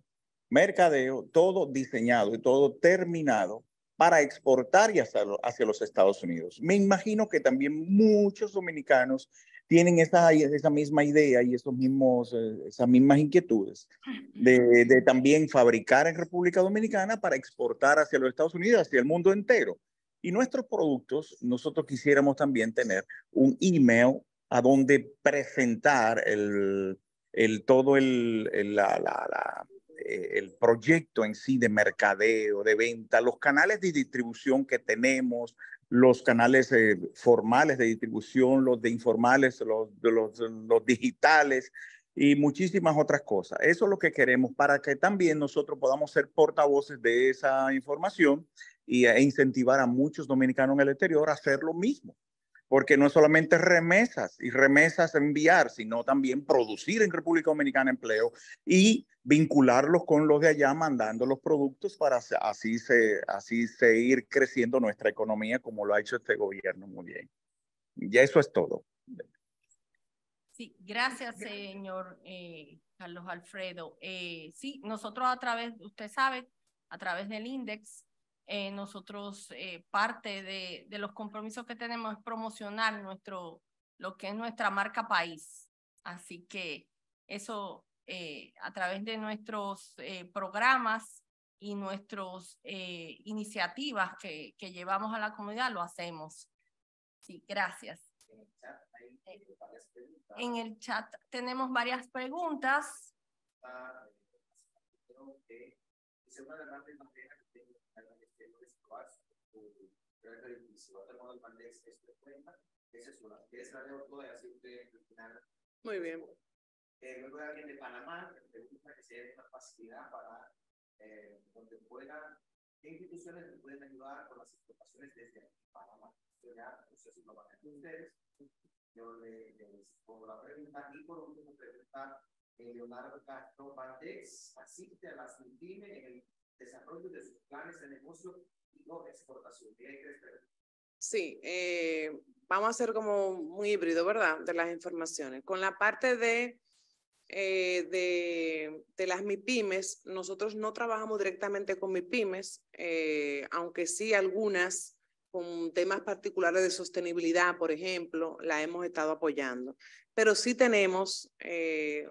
mercadeo, todo diseñado y todo terminado para exportar y hacia, hacia los Estados Unidos. Me imagino que también muchos dominicanos tienen esa, esa misma idea y esos mismos, eh, esas mismas inquietudes de, de, también fabricar en República Dominicana para exportar hacia los Estados Unidos, hacia el mundo entero. Y nuestros productos, nosotros quisiéramos también tener un email a dónde presentar el, todo eh, el, proyecto en sí de mercadeo, de venta, los canales de distribución que tenemos, los canales eh, formales de distribución, los de informales, los, los, digitales y muchísimas otras cosas. Eso es lo que queremos para que también nosotros podamos ser portavoces de esa información y, e incentivar a muchos dominicanos en el exterior a hacer lo mismo porque no es solamente remesas y remesas enviar, sino también producir en República Dominicana empleo y vincularlos con los de allá, mandando los productos para así, se, así seguir creciendo nuestra economía como lo ha hecho este gobierno muy bien. Ya eso es todo. Sí, gracias, señor eh, Carlos Alfredo. Eh, sí, nosotros a través, usted sabe, a través del INDEX eh, nosotros eh, parte de, los compromisos que tenemos es promocionar nuestro, lo que es nuestra marca país. Así que eso eh, a través de nuestros programas y nuestras iniciativas que, llevamos a la comunidad lo hacemos. Sí, gracias. En el chat, tenemos varias preguntas muy Esa es Muy bien. Eh, luego hay alguien de Panamá que pregunta que si hay una facilidad para eh, donde pueda, ¿qué instituciones me pueden ayudar con las exportaciones desde Panamá? Yo no sé si lo van a ustedes. Yo le, les pongo la pregunta y por último pregunta eh, Leonardo Castro Valdés: asiste a las SUNTIME en el desarrollo de sus planes de negocio Sí, eh, vamos a hacer como un híbrido, ¿verdad? De las informaciones. Con la parte de, eh, de, de, las MIPIMES, nosotros no trabajamos directamente con MIPIMES, eh, aunque sí algunas con temas particulares de sostenibilidad, por ejemplo, la hemos estado apoyando. Pero sí tenemos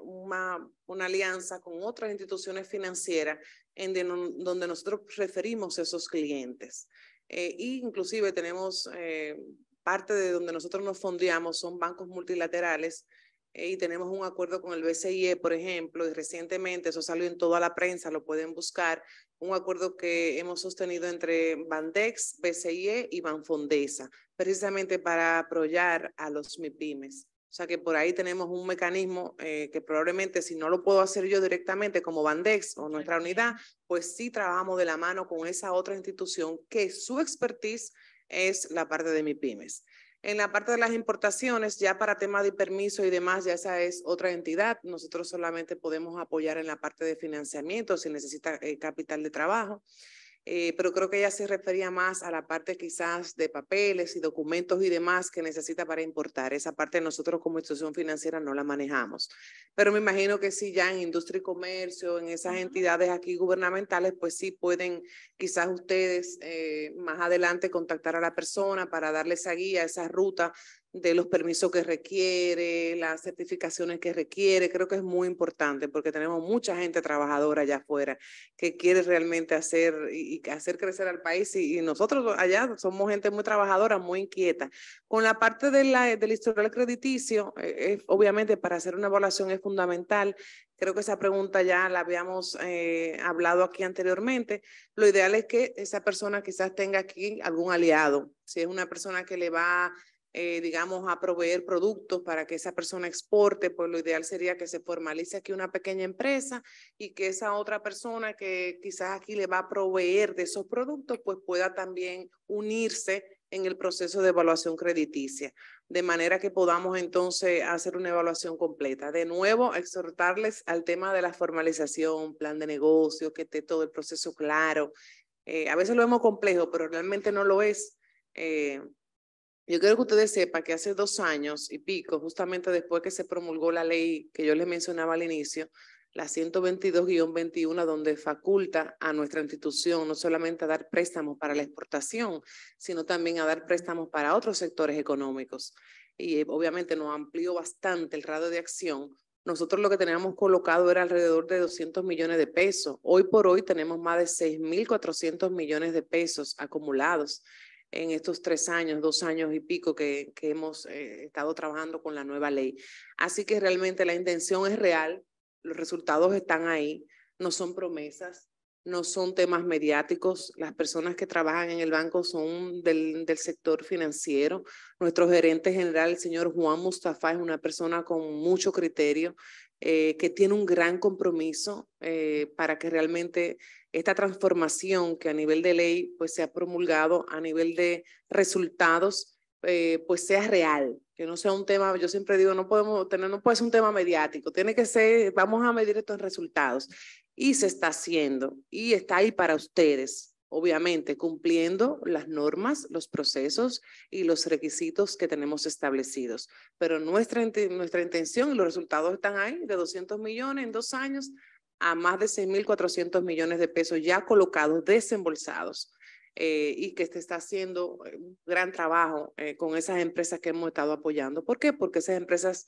una, una, alianza con otras instituciones financieras en donde nosotros referimos esos clientes. Eh, e inclusive tenemos eh, parte de donde nosotros nos fondeamos son bancos multilaterales eh, y tenemos un acuerdo con el BCIE, por ejemplo, y recientemente, eso salió en toda la prensa, lo pueden buscar, un acuerdo que hemos sostenido entre Bandex, BCIE y Banfondesa, precisamente para apoyar a los MIPIMES. O sea que por ahí tenemos un mecanismo eh, que probablemente si no lo puedo hacer yo directamente como Bandex o nuestra unidad, pues sí trabajamos de la mano con esa otra institución que su expertise es la parte de MIPIMES. En la parte de las importaciones, ya para temas de permiso y demás, ya esa es otra entidad. Nosotros solamente podemos apoyar en la parte de financiamiento si necesita eh, capital de trabajo. Eh, pero creo que ella se refería más a la parte quizás de papeles y documentos y demás que necesita para importar. Esa parte nosotros como institución financiera no la manejamos. Pero me imagino que sí, ya en industria y comercio, en esas entidades aquí gubernamentales, pues sí pueden quizás ustedes eh, más adelante contactar a la persona para darle esa guía, esa ruta de los permisos que requiere, las certificaciones que requiere. Creo que es muy importante porque tenemos mucha gente trabajadora allá afuera que quiere realmente hacer y hacer crecer al país y, nosotros allá somos gente muy trabajadora, muy inquieta. Con la parte de la, del historial crediticio, eh, obviamente para hacer una evaluación es fundamental. Creo que esa pregunta ya la habíamos eh, hablado aquí anteriormente. Lo ideal es que esa persona quizás tenga aquí algún aliado. Si es una persona que le va eh, digamos, a proveer productos para que esa persona exporte, pues lo ideal sería que se formalice aquí una pequeña empresa y que esa otra persona que quizás aquí le va a proveer de esos productos, pues pueda también unirse en el proceso de evaluación crediticia, de manera que podamos entonces hacer una evaluación completa. De nuevo, exhortarles al tema de la formalización, plan de negocio, que esté todo el proceso claro. Eh, a veces lo vemos complejo, pero realmente no lo es. Eh, yo quiero que ustedes sepan que hace dos años y pico, justamente después que se promulgó la ley que yo les mencionaba al inicio, la 122-21, donde faculta a nuestra institución no solamente a dar préstamos para la exportación, sino también a dar préstamos para otros sectores económicos. Y eh, obviamente nos amplió bastante el radio de acción. Nosotros lo que teníamos colocado era alrededor de 200 millones de pesos. Hoy por hoy tenemos más de 6.400 millones de pesos acumulados en estos tres años, dos años y pico que, hemos eh, estado trabajando con la nueva ley. Así que realmente la intención es real, los resultados están ahí, no son promesas, no son temas mediáticos. Las personas que trabajan en el banco son del, sector financiero. Nuestro gerente general, el señor Juan Mustafa, es una persona con mucho criterio, eh, que tiene un gran compromiso eh, para que realmente esta transformación que a nivel de ley pues se ha promulgado a nivel de resultados eh, pues sea real, que no sea un tema, yo siempre digo, no podemos tener, no puede ser un tema mediático, tiene que ser, vamos a medir estos resultados. Y se está haciendo, y está ahí para ustedes, obviamente, cumpliendo las normas, los procesos y los requisitos que tenemos establecidos. Pero nuestra, nuestra intención y los resultados están ahí, de 200 millones en dos años a más de 6.400 millones de pesos ya colocados, desembolsados, eh, y que se está haciendo eh, un gran trabajo eh, con esas empresas que hemos estado apoyando. ¿Por qué? Porque esas empresas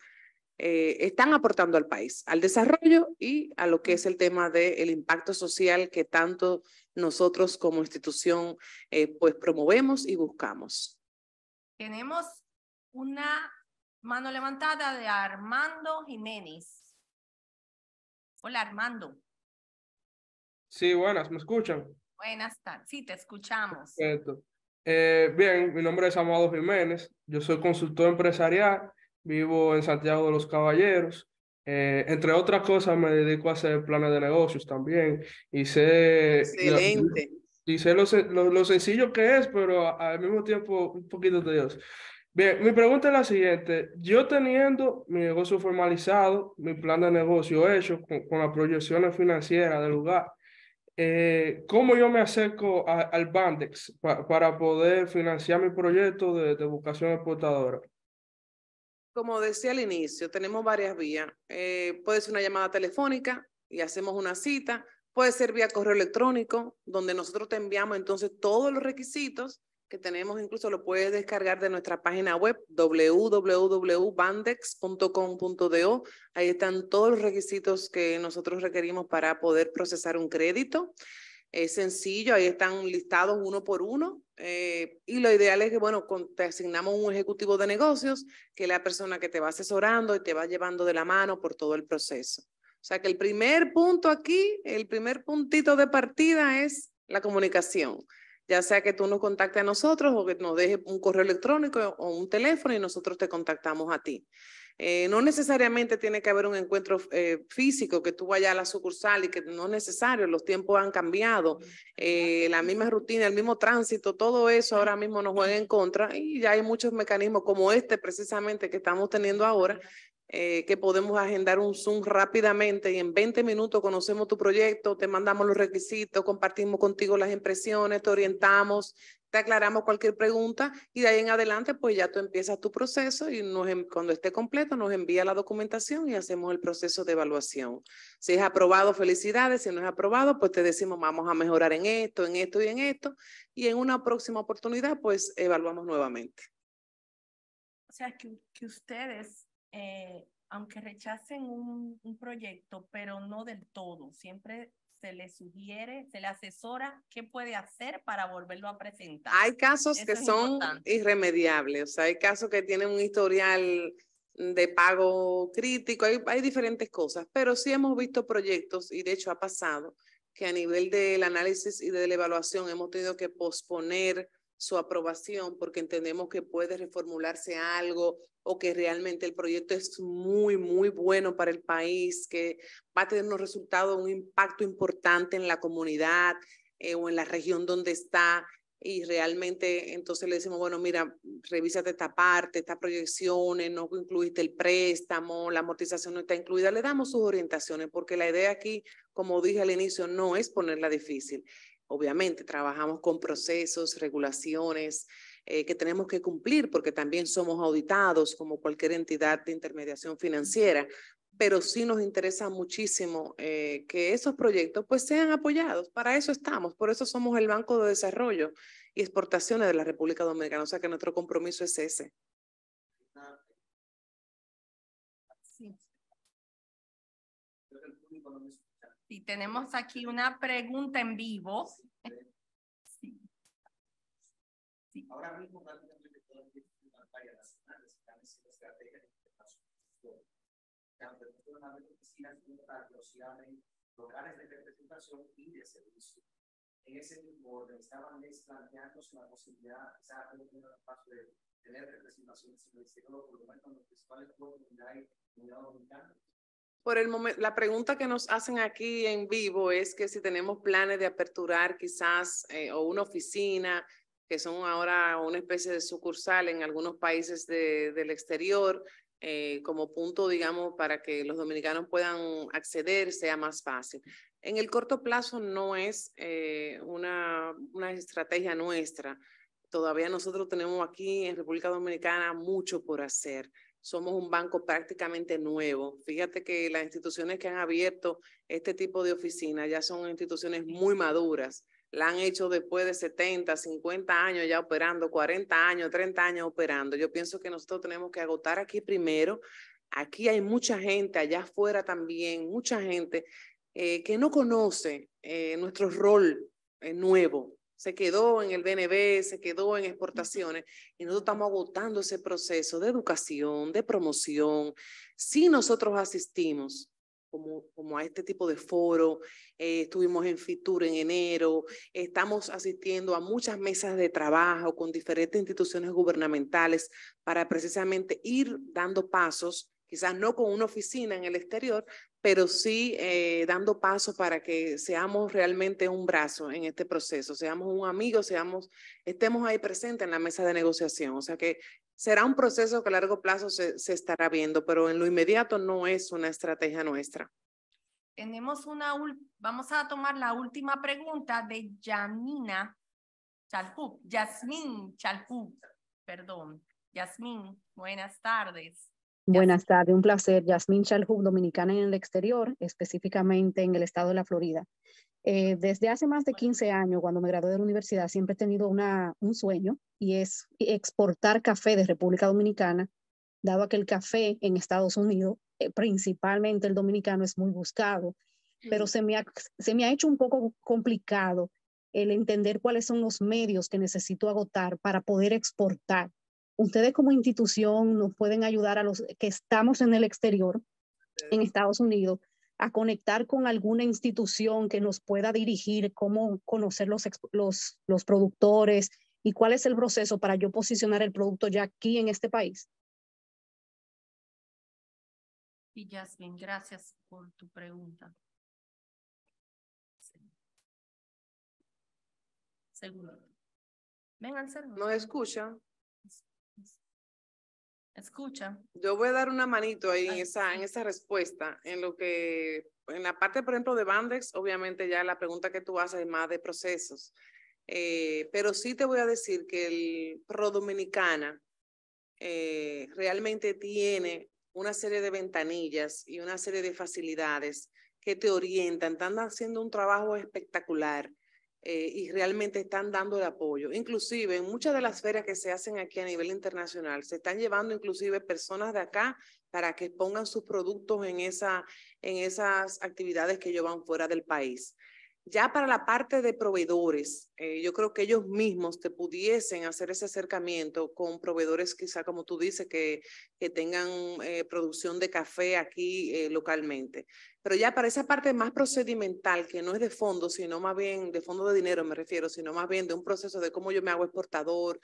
están aportando al país, al desarrollo y a lo que es el tema del impacto social que tanto nosotros como institución pues promovemos y buscamos. Tenemos una mano levantada de Armando Jiménez. Hola, Armando. Sí, buenas, ¿me escuchan? Buenas tardes, sí, te escuchamos. Eh, bien, mi nombre es Amado Jiménez, yo soy consultor empresarial, vivo en Santiago de los Caballeros. Eh, entre otras cosas, me dedico a hacer planes de negocios también y sé... Excelente. Y, lo, sencillo que es, pero al mismo tiempo un poquito de Dios. Bien, mi pregunta es la siguiente. Yo teniendo mi negocio formalizado, mi plan de negocio hecho, con, las proyecciones financieras del lugar, eh, ¿cómo yo me acerco al Bandex para poder financiar mi proyecto de, educación exportadora? Como decía al inicio, tenemos varias vías. Eh, puede ser una llamada telefónica y hacemos una cita. Puede ser vía correo electrónico, donde nosotros te enviamos entonces todos los requisitos que tenemos incluso lo puedes descargar de nuestra página web www.bandex.com.do. Ahí están todos los requisitos que nosotros requerimos para poder procesar un crédito. Es sencillo, ahí están listados uno por uno. Eh, y lo ideal es que, bueno, te asignamos un ejecutivo de negocios, que es la persona que te va asesorando y te va llevando de la mano por todo el proceso. O sea que el primer punto aquí, el primer puntito de partida es la comunicación ya sea que tú nos contactes a nosotros o que nos dejes un correo electrónico o un teléfono y nosotros te contactamos a ti. Eh, no necesariamente tiene que haber un encuentro eh, físico, que tú vayas a la sucursal y que no es necesario, los tiempos han cambiado, mm, eh, la misma rutina, el mismo tránsito, todo eso ahora mismo nos juega en contra y ya hay muchos mecanismos como este precisamente que estamos teniendo ahora eh, que podemos agendar un Zoom rápidamente y en 20 minutos conocemos tu proyecto, te mandamos los requisitos, compartimos contigo las impresiones, te orientamos, te aclaramos cualquier pregunta y de ahí en adelante pues ya tú empiezas tu proceso y cuando esté completo nos envía la documentación y hacemos el proceso de evaluación. Si es aprobado, felicidades, si no es aprobado, pues te decimos vamos a mejorar en esto, en esto y en esto y en una próxima oportunidad pues evaluamos nuevamente. O sea, que ustedes eh, aunque rechacen un, proyecto, pero no del todo, siempre se le sugiere, se le asesora qué puede hacer para volverlo a presentar. Hay casos que son irremediables, o sea, hay casos que tienen un historial de pago crítico, hay, hay diferentes cosas, pero sí hemos visto proyectos y de hecho ha pasado que a nivel del análisis y de la evaluación hemos tenido que posponer su aprobación porque entendemos que puede reformularse algo o que realmente el proyecto es muy, muy bueno para el país, que va a tener unos resultados, un impacto importante en la comunidad eh, o en la región donde está. Y realmente entonces le decimos, bueno, mira, revísate esta parte, estas proyecciones, no incluiste el préstamo, la amortización no está incluida. Le damos sus orientaciones porque la idea aquí, como dije al inicio, no es ponerla difícil, obviamente trabajamos con procesos, regulaciones eh, que tenemos que cumplir porque también somos auditados como cualquier entidad de intermediación financiera, pero sí nos interesa muchísimo eh, que esos proyectos pues sean apoyados. Para eso estamos, por eso somos el Banco de Desarrollo y Exportaciones de la República Dominicana, o sea que nuestro compromiso es ese. Y tenemos aquí una pregunta en vivo. Sí. Sí. Ahora mismo, prácticamente la las nacional nacional están haciendo estrategias de interpretación. Tanto en las oficinas la locales de representación y de servicio. En ese mismo orden, estaban planteándose la posibilidad, quizás, de tener de tener representaciones en el por lo menos en los principales donde hay la Dominicana, por el momento, la pregunta que nos hacen aquí en vivo es que si tenemos planes de aperturar quizás eh, o una oficina, que son ahora una especie de sucursal en algunos países del exterior, eh, como punto, digamos, para que los dominicanos puedan acceder, sea más fácil. En el corto plazo no es eh, una, una estrategia nuestra. Todavía nosotros tenemos aquí en República Dominicana mucho por hacer somos un banco prácticamente nuevo. Fíjate que las instituciones que han abierto este tipo de oficinas ya son instituciones muy maduras. La han hecho después de 70, 50 años ya operando, 40 años, 30 años operando. Yo pienso que nosotros tenemos que agotar aquí primero. Aquí hay mucha gente, allá afuera también, mucha gente eh, que no conoce eh, nuestro rol eh, nuevo se quedó en el BNB, se quedó en exportaciones, y nosotros estamos agotando ese proceso de educación, de promoción. Si nosotros asistimos como, como a este tipo de foro, eh, estuvimos en FITUR en enero, estamos asistiendo a muchas mesas de trabajo con diferentes instituciones gubernamentales para precisamente ir dando pasos quizás no con una oficina en el exterior, pero sí eh, dando paso para que seamos realmente un brazo en este proceso, seamos un amigo, seamos, estemos ahí presentes en la mesa de negociación. O sea que será un proceso que a largo plazo se, estará viendo, pero en lo inmediato no es una estrategia nuestra. Tenemos una, vamos a tomar la última pregunta de Yamina Chalhub, Yasmin Chalhub, perdón. Yasmin, buenas tardes. Buenas tardes, un placer. Yasmin Chalhub, dominicana en el exterior, específicamente en el estado de la Florida. Eh, desde hace más de 15 años, cuando me gradué de la universidad, siempre he tenido una, un sueño y es exportar café de República Dominicana, dado que el café en Estados Unidos, eh, principalmente el dominicano, es muy buscado, pero mm. se me se me ha hecho un poco complicado el entender cuáles son los medios que necesito agotar para poder exportar ustedes como institución nos pueden ayudar a los que estamos en el exterior, en Estados Unidos, a conectar con alguna institución que nos pueda dirigir cómo conocer los, productores y cuál es el proceso para yo posicionar el producto ya aquí en este país. Y Jasmine, gracias por tu pregunta. Seguro. No escucha. Escucha. Yo voy a dar una manito ahí en esa, en esa respuesta, en lo que, en la parte, por ejemplo, de Bandex, obviamente ya la pregunta que tú haces es más de procesos, eh, pero sí te voy a decir que el Pro Dominicana eh, realmente tiene una serie de ventanillas y una serie de facilidades que te orientan, están haciendo un trabajo espectacular eh, y realmente están dando el apoyo. Inclusive en muchas de las ferias que se hacen aquí a nivel internacional, se están llevando inclusive personas de acá para que pongan sus productos en, en esas actividades que llevan fuera del país. Ya para la parte de proveedores, eh, yo creo que ellos mismos te pudiesen hacer ese acercamiento con proveedores quizá, como tú dices, que, que tengan eh, producción de café aquí eh, localmente. Pero ya para esa parte más procedimental, que no es de fondo, sino más bien de fondo de dinero, me refiero, sino más bien de un proceso de cómo yo me hago exportador,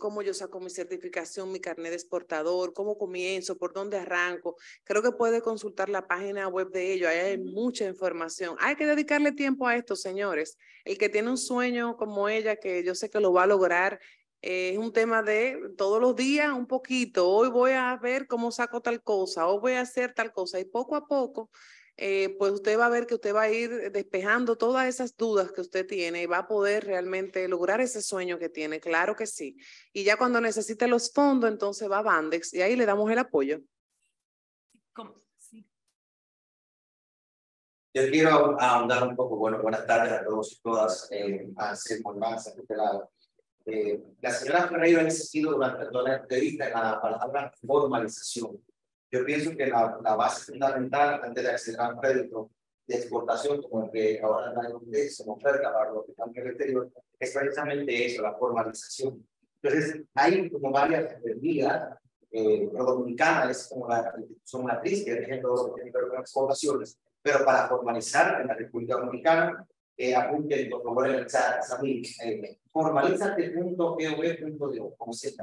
cómo yo saco mi certificación, mi carnet de exportador, cómo comienzo, por dónde arranco. Creo que puede consultar la página web de ellos, ahí hay mucha información. Hay que dedicarle tiempo a esto, señores. El que tiene un sueño, como ella, que yo sé que lo va a lograr. Eh, es un tema de todos los días un poquito, hoy voy a ver cómo saco tal cosa, hoy voy a hacer tal cosa y poco a poco eh, pues usted va a ver que usted va a ir despejando todas esas dudas que usted tiene y va a poder realmente lograr ese sueño que tiene, claro que sí. Y ya cuando necesite los fondos, entonces va a Bandex y ahí le damos el apoyo. Yo quiero ahondar un poco, bueno, buenas tardes a todos y todas, eh, a Anselmo Más, a este lado. la señora Ferreira ha insistido durante toda la entrevista en la palabra formalización. Yo pienso que la, base fundamental antes de acceder a un crédito de exportación como el que ahora se oferta para lo que están exterior, es precisamente eso, la formalización. Entonces, hay como varias vías eh, es como la institución matriz, que es las de exportaciones, pero para formalizar en la República Dominicana, eh, apunten por favor en el chat, Samir, eh, e como se llama,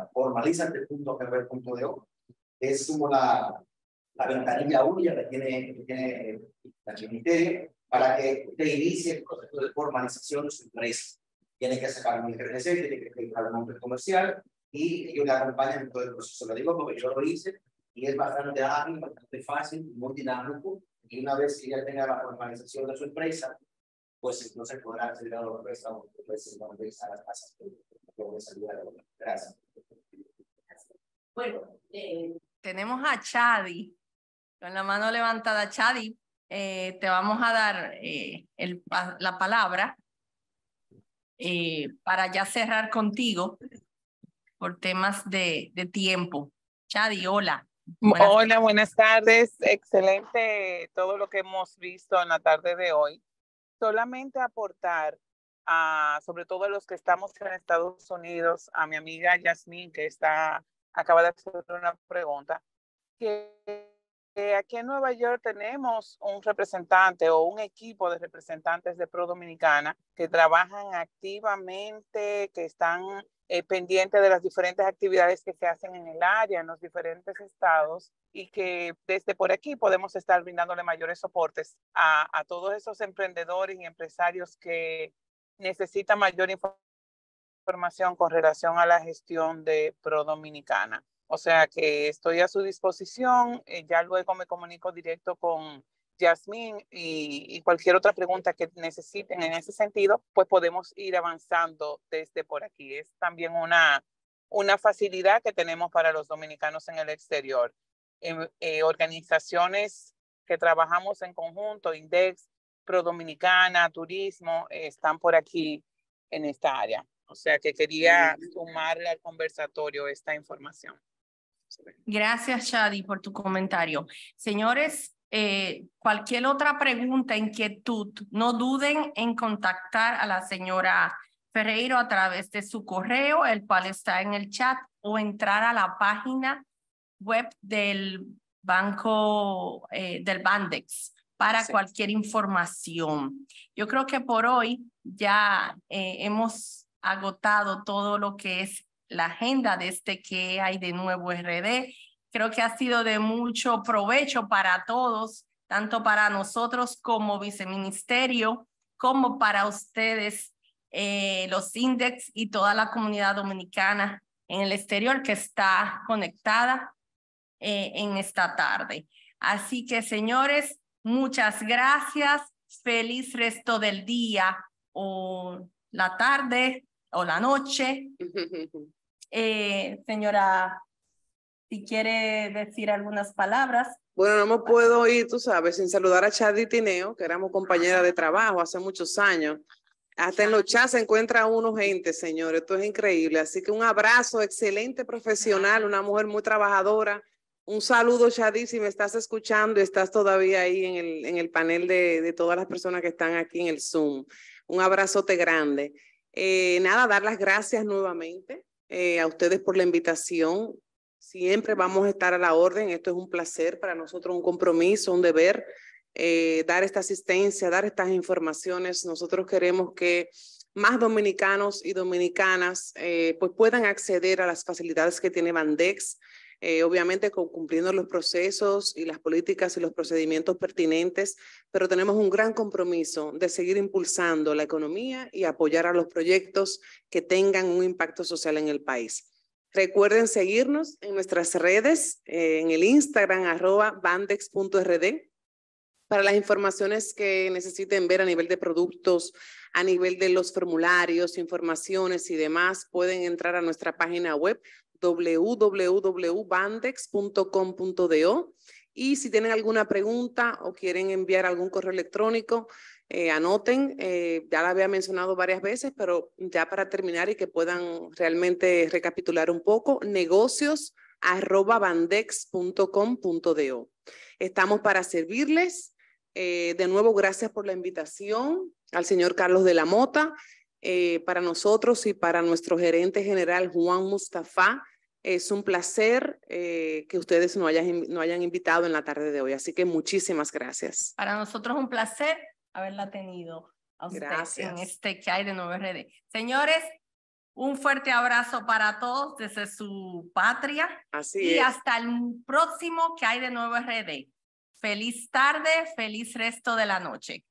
formalizate.eu.deo, e es como la, la ventanilla única que tiene, que tiene eh, el ministerio para que usted inicie el proceso de formalización de su empresa. Tiene que sacar un IRC, tiene que crear un nombre comercial y ellos le acompañan en todo el proceso. Lo digo porque yo lo hice y es bastante ágil, bastante fácil, muy dinámico y una vez que ya tenga la formalización de su empresa, pues se podrá acceder a los préstamos pues, pues a Gracias. Bueno, eh, tenemos a Chadi con la mano levantada. Chadi, eh, te vamos a dar eh, el, la palabra para ya cerrar contigo por temas de, de tiempo. Chadi, hola. Hola, buenas tardes. Excelente todo lo que hemos visto en la tarde de hoy. Solamente aportar, a, sobre todo a los que estamos en Estados Unidos, a mi amiga Yasmin, que está, acaba de hacer una pregunta, que aquí en Nueva York tenemos un representante o un equipo de representantes de Pro Dominicana que trabajan activamente, que están eh, pendiente de las diferentes actividades que se hacen en el área, en los diferentes estados, y que desde por aquí podemos estar brindándole mayores soportes a, todos esos emprendedores y empresarios que necesitan mayor información con relación a la gestión de Pro Dominicana. O sea que estoy a su disposición, eh, ya luego me comunico directo con Jasmine y, cualquier otra pregunta que necesiten en ese sentido, pues podemos ir avanzando desde por aquí. Es también una, una facilidad que tenemos para los dominicanos en el exterior. Em, eh, organizaciones que trabajamos en conjunto, INDEX, Pro Dominicana, Turismo, están por aquí en esta área. O sea que quería sumarle al conversatorio esta información. Gracias, Shadi, por tu comentario. Señores, eh, cualquier otra pregunta, inquietud, no duden en contactar a la señora Ferreiro a través de su correo, el cual está en el chat, o entrar a la página web del banco eh, del Bandex para cualquier información. Yo creo que por hoy ya eh, hemos agotado todo lo que es la agenda de este que hay de nuevo RD Creo que ha sido de mucho provecho para todos, tanto para nosotros como viceministerio, como para ustedes, eh, los INDEX y toda la comunidad dominicana en el exterior que está conectada eh, en esta tarde. Así que, señores, muchas gracias. Feliz resto del día o la tarde o la noche. Eh, señora si quiere decir algunas palabras. Bueno, no me puedo ir, tú sabes, sin saludar a Chaditineo, Tineo, que éramos compañera de trabajo hace muchos años. Hasta en los chats se encuentra uno gente, señores, esto es increíble. Así que un abrazo, excelente profesional, una mujer muy trabajadora. Un saludo, Chadit, si me estás escuchando, estás todavía ahí en el, en el panel de, todas las personas que están aquí en el Zoom. Un abrazote grande. Eh, nada, dar las gracias nuevamente eh, a ustedes por la invitación. Siempre vamos a estar a la orden. Esto es un placer para nosotros, un compromiso, un deber, eh, dar esta asistencia, dar estas informaciones. Nosotros queremos que más dominicanos y dominicanas eh, pues puedan acceder a las facilidades que tiene Bandex, eh, obviamente cumpliendo los procesos y las políticas y los procedimientos pertinentes, pero tenemos un gran compromiso de seguir impulsando la economía y apoyar a los proyectos que tengan un impacto social en el país. Recuerden seguirnos en nuestras redes, eh, en el Instagram arroba bandex.rd para las informaciones que necesiten ver a nivel de productos, a nivel de los formularios, informaciones y demás, pueden entrar a nuestra página web www.bandex.com.do y si tienen alguna pregunta o quieren enviar algún correo electrónico, eh, anoten, eh, ya la había mencionado varias veces, pero ya para terminar y que puedan realmente recapitular un poco, negocios arroba Estamos para servirles. Eh, de nuevo, gracias por la invitación al señor Carlos de la Mota. para nosotros y para nuestro gerente general Juan Mustafa, es un placer que ustedes nos hayan, no hayan invitado en la tarde de hoy. Así que muchísimas gracias. Para nosotros un placer haberla tenido a usted Gracias. en este que hay de Nuevo RD. Señores, un fuerte abrazo para todos desde su patria. Así y hasta el próximo que hay de Nuevo RD. Feliz tarde, feliz resto de la noche.